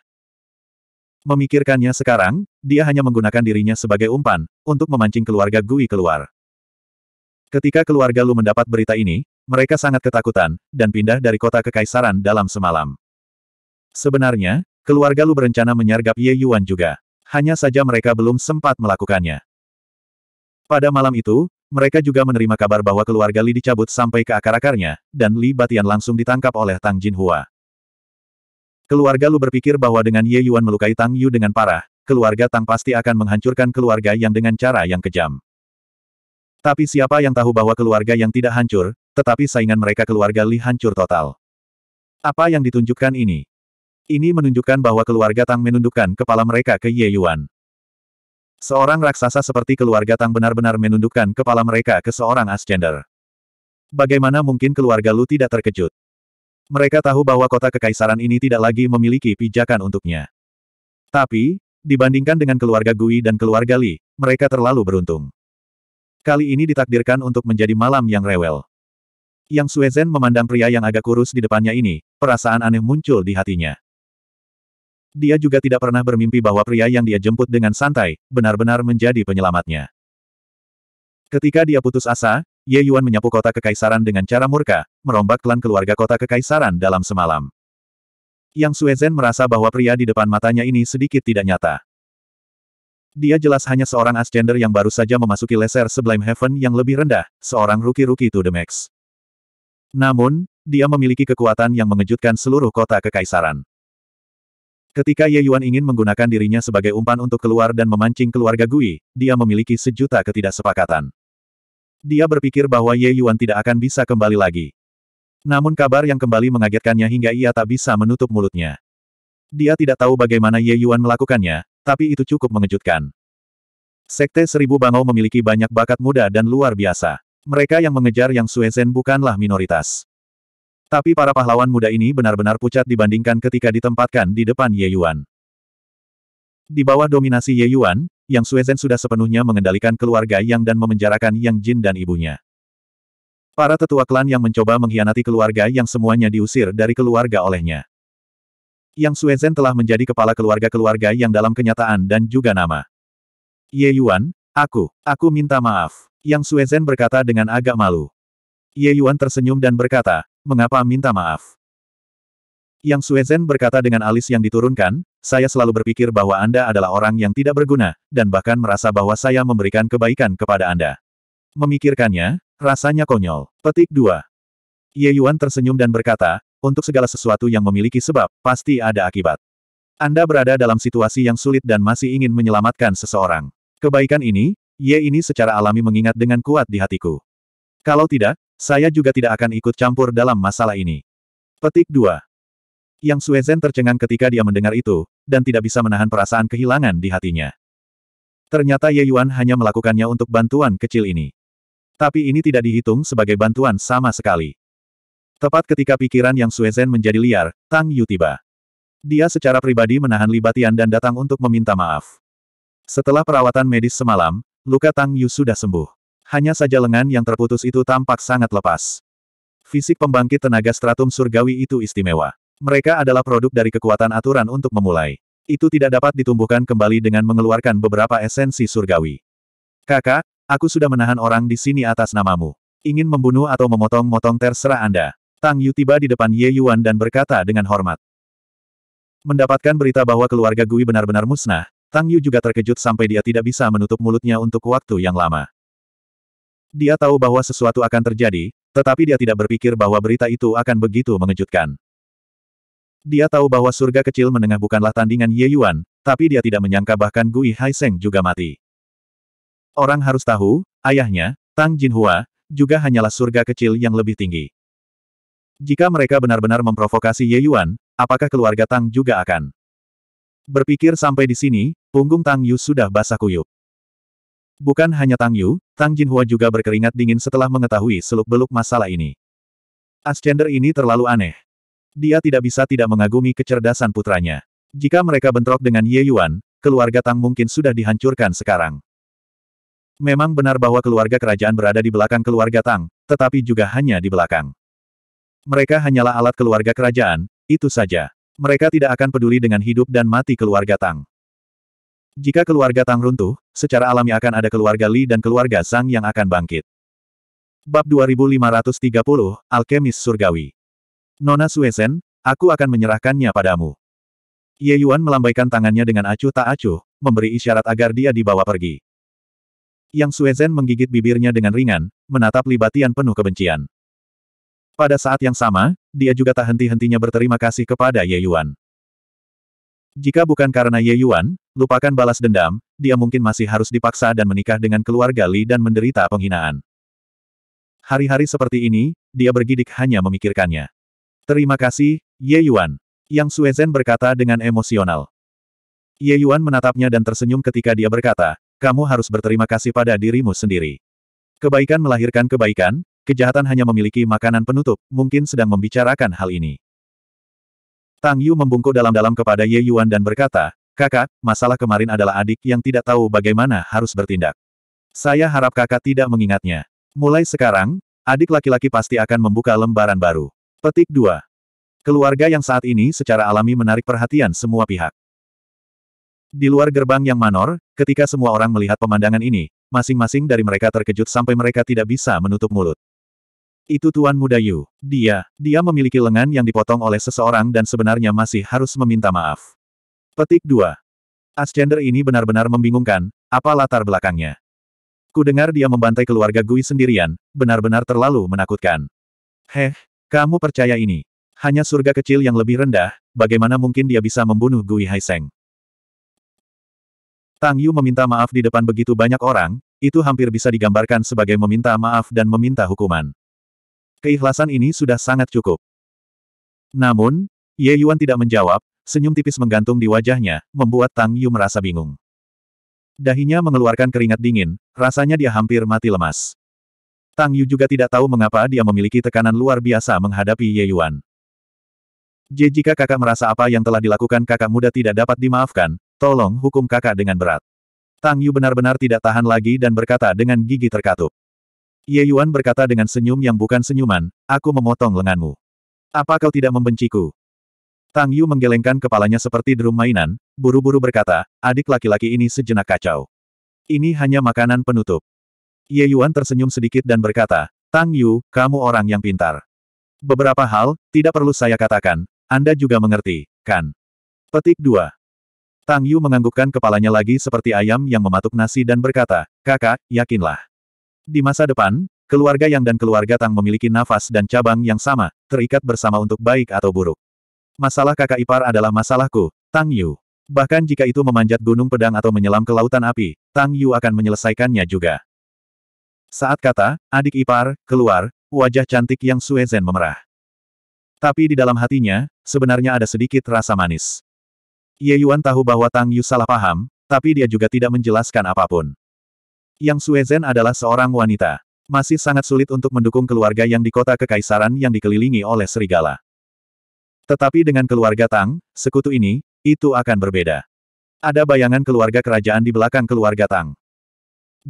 Memikirkannya sekarang, dia hanya menggunakan dirinya sebagai umpan, untuk memancing keluarga Gui keluar. Ketika keluarga Lu mendapat berita ini, mereka sangat ketakutan, dan pindah dari kota ke kaisaran dalam semalam. Sebenarnya, Keluarga Lu berencana menyergap Ye Yuan juga. Hanya saja mereka belum sempat melakukannya. Pada malam itu, mereka juga menerima kabar bahwa keluarga Li dicabut sampai ke akar-akarnya, dan Li Batian langsung ditangkap oleh Tang Jin Hua. Keluarga Lu berpikir bahwa dengan Ye Yuan melukai Tang Yu dengan parah, keluarga Tang pasti akan menghancurkan keluarga yang dengan cara yang kejam. Tapi siapa yang tahu bahwa keluarga yang tidak hancur, tetapi saingan mereka keluarga Li hancur total. Apa yang ditunjukkan ini? Ini menunjukkan bahwa keluarga Tang menundukkan kepala mereka ke Ye Yuan. Seorang raksasa seperti keluarga Tang benar-benar menundukkan kepala mereka ke seorang Ascender. Bagaimana mungkin keluarga Lu tidak terkejut? Mereka tahu bahwa kota kekaisaran ini tidak lagi memiliki pijakan untuknya. Tapi, dibandingkan dengan keluarga Gui dan keluarga Li, mereka terlalu beruntung. Kali ini ditakdirkan untuk menjadi malam yang rewel. Yang Suezen memandang pria yang agak kurus di depannya ini, perasaan aneh muncul di hatinya. Dia juga tidak pernah bermimpi bahwa pria yang dia jemput dengan santai, benar-benar menjadi penyelamatnya. Ketika dia putus asa, Ye Yuan menyapu kota kekaisaran dengan cara murka, merombak klan keluarga kota kekaisaran dalam semalam. Yang Suezen merasa bahwa pria di depan matanya ini sedikit tidak nyata. Dia jelas hanya seorang ascender yang baru saja memasuki leser Sublime Heaven yang lebih rendah, seorang ruki ruki to the max. Namun, dia memiliki kekuatan yang mengejutkan seluruh kota kekaisaran. Ketika Ye Yuan ingin menggunakan dirinya sebagai umpan untuk keluar dan memancing keluarga Gui, dia memiliki sejuta ketidaksepakatan. Dia berpikir bahwa Ye Yuan tidak akan bisa kembali lagi. Namun kabar yang kembali mengagetkannya hingga ia tak bisa menutup mulutnya. Dia tidak tahu bagaimana Ye Yuan melakukannya, tapi itu cukup mengejutkan. Sekte Seribu Bangau memiliki banyak bakat muda dan luar biasa. Mereka yang mengejar Yang Suezen bukanlah minoritas. Tapi para pahlawan muda ini benar-benar pucat dibandingkan ketika ditempatkan di depan Ye Yuan. Di bawah dominasi Ye Yuan, Yang Suezen sudah sepenuhnya mengendalikan keluarga Yang dan memenjarakan Yang Jin dan ibunya. Para tetua klan yang mencoba mengkhianati keluarga yang semuanya diusir dari keluarga olehnya. Yang Suezen telah menjadi kepala keluarga-keluarga yang dalam kenyataan dan juga nama. Ye Yuan, aku, aku minta maaf. Yang Suezen berkata dengan agak malu. Ye Yuan tersenyum dan berkata, Mengapa minta maaf? Yang Suezen berkata dengan alis yang diturunkan, saya selalu berpikir bahwa Anda adalah orang yang tidak berguna, dan bahkan merasa bahwa saya memberikan kebaikan kepada Anda. Memikirkannya, rasanya konyol. Petik 2. Ye Yuan tersenyum dan berkata, untuk segala sesuatu yang memiliki sebab, pasti ada akibat. Anda berada dalam situasi yang sulit dan masih ingin menyelamatkan seseorang. Kebaikan ini, Ye ini secara alami mengingat dengan kuat di hatiku. Kalau tidak, saya juga tidak akan ikut campur dalam masalah ini. Petik 2. Yang Suezen tercengang ketika dia mendengar itu, dan tidak bisa menahan perasaan kehilangan di hatinya. Ternyata Ye Yuan hanya melakukannya untuk bantuan kecil ini. Tapi ini tidak dihitung sebagai bantuan sama sekali. Tepat ketika pikiran Yang Suezen menjadi liar, Tang Yu tiba. Dia secara pribadi menahan libatian dan datang untuk meminta maaf. Setelah perawatan medis semalam, luka Tang Yu sudah sembuh. Hanya saja lengan yang terputus itu tampak sangat lepas. Fisik pembangkit tenaga stratum surgawi itu istimewa. Mereka adalah produk dari kekuatan aturan untuk memulai. Itu tidak dapat ditumbuhkan kembali dengan mengeluarkan beberapa esensi surgawi. Kakak, aku sudah menahan orang di sini atas namamu. Ingin membunuh atau memotong-motong terserah Anda. Tang Yu tiba di depan Ye Yuan dan berkata dengan hormat. Mendapatkan berita bahwa keluarga Gui benar-benar musnah, Tang Yu juga terkejut sampai dia tidak bisa menutup mulutnya untuk waktu yang lama. Dia tahu bahwa sesuatu akan terjadi, tetapi dia tidak berpikir bahwa berita itu akan begitu mengejutkan. Dia tahu bahwa surga kecil menengah bukanlah tandingan Ye Yuan, tapi dia tidak menyangka bahkan Gui Hai Seng juga mati. Orang harus tahu, ayahnya, Tang Jin Hua, juga hanyalah surga kecil yang lebih tinggi. Jika mereka benar-benar memprovokasi Ye Yuan, apakah keluarga Tang juga akan? Berpikir sampai di sini, punggung Tang Yu sudah basah kuyup. Bukan hanya Tang Yu, Tang Jinhua juga berkeringat dingin setelah mengetahui seluk-beluk masalah ini. Ascender ini terlalu aneh. Dia tidak bisa tidak mengagumi kecerdasan putranya. Jika mereka bentrok dengan Ye Yuan, keluarga Tang mungkin sudah dihancurkan sekarang. Memang benar bahwa keluarga kerajaan berada di belakang keluarga Tang, tetapi juga hanya di belakang. Mereka hanyalah alat keluarga kerajaan, itu saja. Mereka tidak akan peduli dengan hidup dan mati keluarga Tang. Jika keluarga Tang runtuh, secara alami akan ada keluarga Li dan keluarga Sang yang akan bangkit. Bab 2530, Alkemis Surgawi Nona Suesen, aku akan menyerahkannya padamu. Ye Yuan melambaikan tangannya dengan acuh tak acuh, memberi isyarat agar dia dibawa pergi. Yang Suezen menggigit bibirnya dengan ringan, menatap Libatian penuh kebencian. Pada saat yang sama, dia juga tak henti-hentinya berterima kasih kepada Ye Yuan. Jika bukan karena Ye Yuan, lupakan balas dendam, dia mungkin masih harus dipaksa dan menikah dengan keluarga Li dan menderita penghinaan. Hari-hari seperti ini, dia bergidik hanya memikirkannya. Terima kasih, Ye Yuan. Yang Suezen berkata dengan emosional. Ye Yuan menatapnya dan tersenyum ketika dia berkata, kamu harus berterima kasih pada dirimu sendiri. Kebaikan melahirkan kebaikan, kejahatan hanya memiliki makanan penutup, mungkin sedang membicarakan hal ini. Tang Yu membungkuk dalam-dalam kepada Ye Yuan dan berkata, Kakak, masalah kemarin adalah adik yang tidak tahu bagaimana harus bertindak. Saya harap kakak tidak mengingatnya. Mulai sekarang, adik laki-laki pasti akan membuka lembaran baru. Petik 2. Keluarga yang saat ini secara alami menarik perhatian semua pihak. Di luar gerbang yang manor, ketika semua orang melihat pemandangan ini, masing-masing dari mereka terkejut sampai mereka tidak bisa menutup mulut. Itu Tuan Muda Yu. Dia, dia memiliki lengan yang dipotong oleh seseorang dan sebenarnya masih harus meminta maaf. Petik 2. Ascender ini benar-benar membingungkan, apa latar belakangnya. Ku dengar dia membantai keluarga Gui sendirian, benar-benar terlalu menakutkan. Heh, kamu percaya ini? Hanya surga kecil yang lebih rendah, bagaimana mungkin dia bisa membunuh Gui Haiseng? Tang Yu meminta maaf di depan begitu banyak orang, itu hampir bisa digambarkan sebagai meminta maaf dan meminta hukuman. Keikhlasan ini sudah sangat cukup. Namun, Ye Yuan tidak menjawab, senyum tipis menggantung di wajahnya, membuat Tang Yu merasa bingung. Dahinya mengeluarkan keringat dingin, rasanya dia hampir mati lemas. Tang Yu juga tidak tahu mengapa dia memiliki tekanan luar biasa menghadapi Ye Yuan. Je jika kakak merasa apa yang telah dilakukan kakak muda tidak dapat dimaafkan, tolong hukum kakak dengan berat. Tang Yu benar-benar tidak tahan lagi dan berkata dengan gigi terkatup. Ye Yuan berkata dengan senyum yang bukan senyuman, aku memotong lenganmu. Apa kau tidak membenciku? Tang Yu menggelengkan kepalanya seperti drum mainan, buru-buru berkata, adik laki-laki ini sejenak kacau. Ini hanya makanan penutup. Ye Yuan tersenyum sedikit dan berkata, Tang Yu, kamu orang yang pintar. Beberapa hal, tidak perlu saya katakan, Anda juga mengerti, kan? Petik 2. Tang Yu menganggukkan kepalanya lagi seperti ayam yang mematuk nasi dan berkata, kakak, yakinlah. Di masa depan, keluarga Yang dan keluarga Tang memiliki nafas dan cabang yang sama, terikat bersama untuk baik atau buruk. Masalah kakak ipar adalah masalahku, Tang Yu. Bahkan jika itu memanjat gunung pedang atau menyelam ke lautan api, Tang Yu akan menyelesaikannya juga. Saat kata, adik ipar, keluar, wajah cantik yang Suezen memerah. Tapi di dalam hatinya, sebenarnya ada sedikit rasa manis. Ye Yuan tahu bahwa Tang Yu salah paham, tapi dia juga tidak menjelaskan apapun. Yang Suezen adalah seorang wanita. Masih sangat sulit untuk mendukung keluarga yang di kota kekaisaran yang dikelilingi oleh serigala. Tetapi dengan keluarga Tang, sekutu ini, itu akan berbeda. Ada bayangan keluarga kerajaan di belakang keluarga Tang.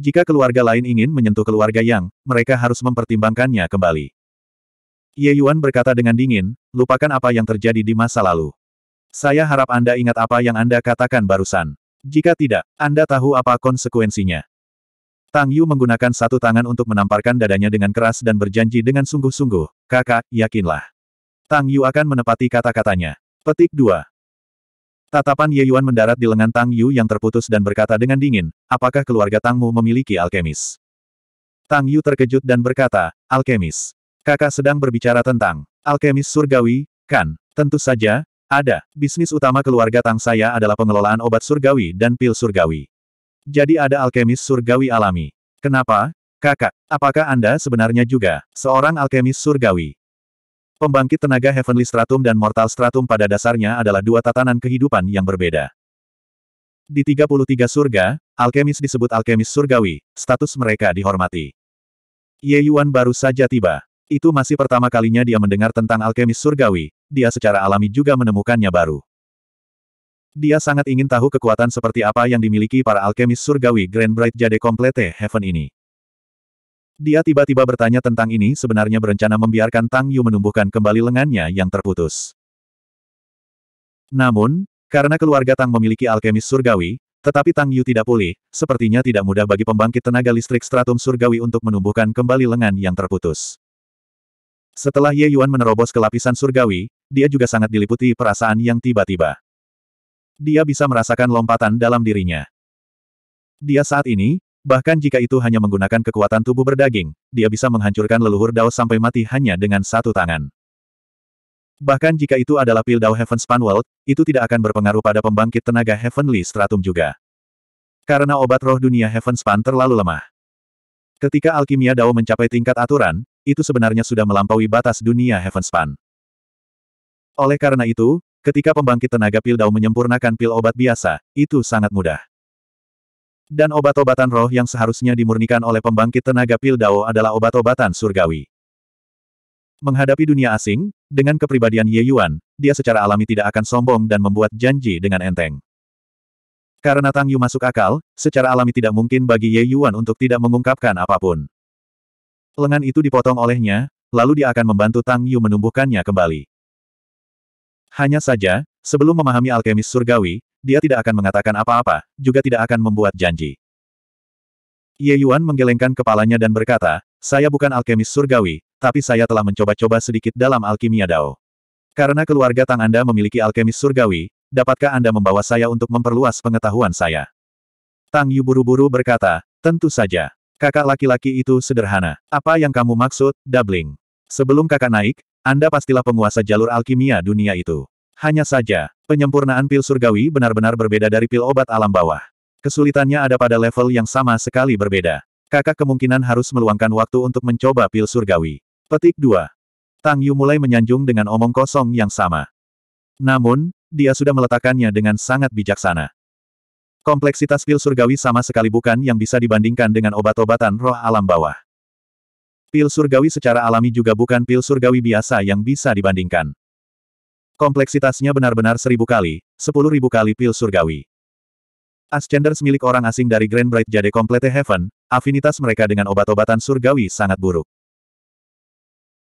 Jika keluarga lain ingin menyentuh keluarga Yang, mereka harus mempertimbangkannya kembali. Ye Yuan berkata dengan dingin, lupakan apa yang terjadi di masa lalu. Saya harap Anda ingat apa yang Anda katakan barusan. Jika tidak, Anda tahu apa konsekuensinya. Tang Yu menggunakan satu tangan untuk menamparkan dadanya dengan keras dan berjanji dengan sungguh-sungguh, kakak, yakinlah. Tang Yu akan menepati kata-katanya. Petik 2. Tatapan Ye Yuan mendarat di lengan Tang Yu yang terputus dan berkata dengan dingin, apakah keluarga Tangmu memiliki alkemis? Tang Yu terkejut dan berkata, alkemis. Kakak sedang berbicara tentang alkemis surgawi, kan? Tentu saja, ada. Bisnis utama keluarga Tang saya adalah pengelolaan obat surgawi dan pil surgawi. Jadi ada alkemis surgawi alami. Kenapa, kakak? Apakah Anda sebenarnya juga seorang alkemis surgawi? Pembangkit tenaga Heavenly Stratum dan Mortal Stratum pada dasarnya adalah dua tatanan kehidupan yang berbeda. Di 33 surga, alkemis disebut alkemis surgawi, status mereka dihormati. Ye Yuan baru saja tiba. Itu masih pertama kalinya dia mendengar tentang alkemis surgawi, dia secara alami juga menemukannya baru. Dia sangat ingin tahu kekuatan seperti apa yang dimiliki para alkemis surgawi Grand Bright Jade Complete Heaven ini. Dia tiba-tiba bertanya tentang ini sebenarnya berencana membiarkan Tang Yu menumbuhkan kembali lengannya yang terputus. Namun, karena keluarga Tang memiliki alkemis surgawi, tetapi Tang Yu tidak pulih, sepertinya tidak mudah bagi pembangkit tenaga listrik stratum surgawi untuk menumbuhkan kembali lengan yang terputus. Setelah Ye Yuan menerobos ke lapisan surgawi, dia juga sangat diliputi perasaan yang tiba-tiba dia bisa merasakan lompatan dalam dirinya. Dia saat ini, bahkan jika itu hanya menggunakan kekuatan tubuh berdaging, dia bisa menghancurkan leluhur Dao sampai mati hanya dengan satu tangan. Bahkan jika itu adalah pil Dao Heaven Span World, itu tidak akan berpengaruh pada pembangkit tenaga Heavenly Stratum juga. Karena obat roh dunia Heaven Span terlalu lemah. Ketika alkimia Dao mencapai tingkat aturan, itu sebenarnya sudah melampaui batas dunia Heaven Span. Oleh karena itu, Ketika pembangkit tenaga pil Dao menyempurnakan pil obat biasa, itu sangat mudah. Dan obat-obatan roh yang seharusnya dimurnikan oleh pembangkit tenaga pil Dao adalah obat-obatan surgawi. Menghadapi dunia asing, dengan kepribadian Ye Yuan, dia secara alami tidak akan sombong dan membuat janji dengan enteng. Karena Tang Yu masuk akal, secara alami tidak mungkin bagi Ye Yuan untuk tidak mengungkapkan apapun. Lengan itu dipotong olehnya, lalu dia akan membantu Tang Yu menumbuhkannya kembali. Hanya saja, sebelum memahami alkemis surgawi, dia tidak akan mengatakan apa-apa, juga tidak akan membuat janji. Ye Yuan menggelengkan kepalanya dan berkata, saya bukan alkemis surgawi, tapi saya telah mencoba-coba sedikit dalam alkimia Dao. Karena keluarga Tang Anda memiliki alkemis surgawi, dapatkah Anda membawa saya untuk memperluas pengetahuan saya? Tang Yu buru-buru berkata, tentu saja. Kakak laki-laki itu sederhana. Apa yang kamu maksud, Dabling? Sebelum kakak naik, anda pastilah penguasa jalur alkimia dunia itu. Hanya saja, penyempurnaan pil surgawi benar-benar berbeda dari pil obat alam bawah. Kesulitannya ada pada level yang sama sekali berbeda. Kakak kemungkinan harus meluangkan waktu untuk mencoba pil surgawi. Petik 2. Tang Yu mulai menyanjung dengan omong kosong yang sama. Namun, dia sudah meletakkannya dengan sangat bijaksana. Kompleksitas pil surgawi sama sekali bukan yang bisa dibandingkan dengan obat-obatan roh alam bawah. Pil surgawi secara alami juga bukan pil surgawi biasa yang bisa dibandingkan. Kompleksitasnya benar-benar seribu kali, sepuluh ribu kali pil surgawi. Ascenders milik orang asing dari Grand Bright Jade Complete Heaven, afinitas mereka dengan obat-obatan surgawi sangat buruk.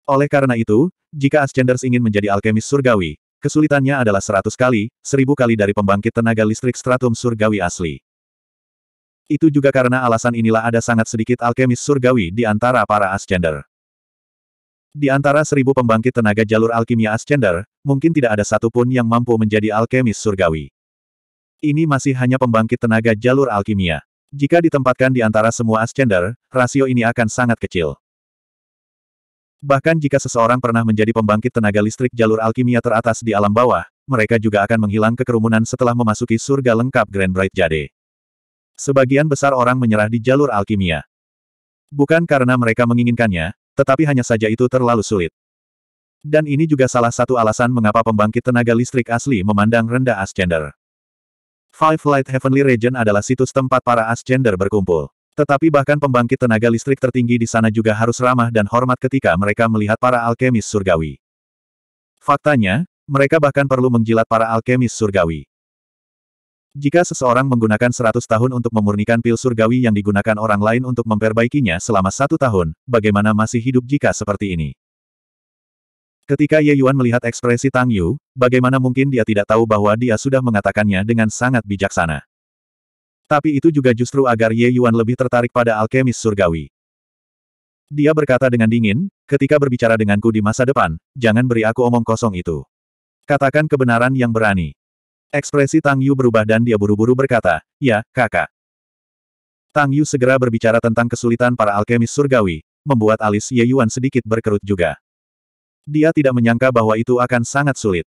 Oleh karena itu, jika Ascenders ingin menjadi alkemis surgawi, kesulitannya adalah seratus kali, seribu kali dari pembangkit tenaga listrik stratum surgawi asli. Itu juga karena alasan inilah ada sangat sedikit alkemis surgawi di antara para Ascender. Di antara seribu pembangkit tenaga jalur alkimia Ascender, mungkin tidak ada satupun yang mampu menjadi alkemis surgawi. Ini masih hanya pembangkit tenaga jalur alkimia. Jika ditempatkan di antara semua Ascender, rasio ini akan sangat kecil. Bahkan jika seseorang pernah menjadi pembangkit tenaga listrik jalur alkimia teratas di alam bawah, mereka juga akan menghilang kekerumunan setelah memasuki surga lengkap Grand Bright Jade. Sebagian besar orang menyerah di jalur alkimia. Bukan karena mereka menginginkannya, tetapi hanya saja itu terlalu sulit. Dan ini juga salah satu alasan mengapa pembangkit tenaga listrik asli memandang rendah Ascender. Five Light Heavenly Region adalah situs tempat para Ascender berkumpul. Tetapi bahkan pembangkit tenaga listrik tertinggi di sana juga harus ramah dan hormat ketika mereka melihat para alkemis surgawi. Faktanya, mereka bahkan perlu menjilat para alkemis surgawi. Jika seseorang menggunakan 100 tahun untuk memurnikan pil surgawi yang digunakan orang lain untuk memperbaikinya selama satu tahun, bagaimana masih hidup jika seperti ini? Ketika Ye Yuan melihat ekspresi Tang Yu, bagaimana mungkin dia tidak tahu bahwa dia sudah mengatakannya dengan sangat bijaksana. Tapi itu juga justru agar Ye Yuan lebih tertarik pada alkemis surgawi. Dia berkata dengan dingin, ketika berbicara denganku di masa depan, jangan beri aku omong kosong itu. Katakan kebenaran yang berani. Ekspresi Tang Yu berubah dan dia buru-buru berkata, ya, kakak. Tang Yu segera berbicara tentang kesulitan para alkemis surgawi, membuat alis Ye Yuan sedikit berkerut juga. Dia tidak menyangka bahwa itu akan sangat sulit.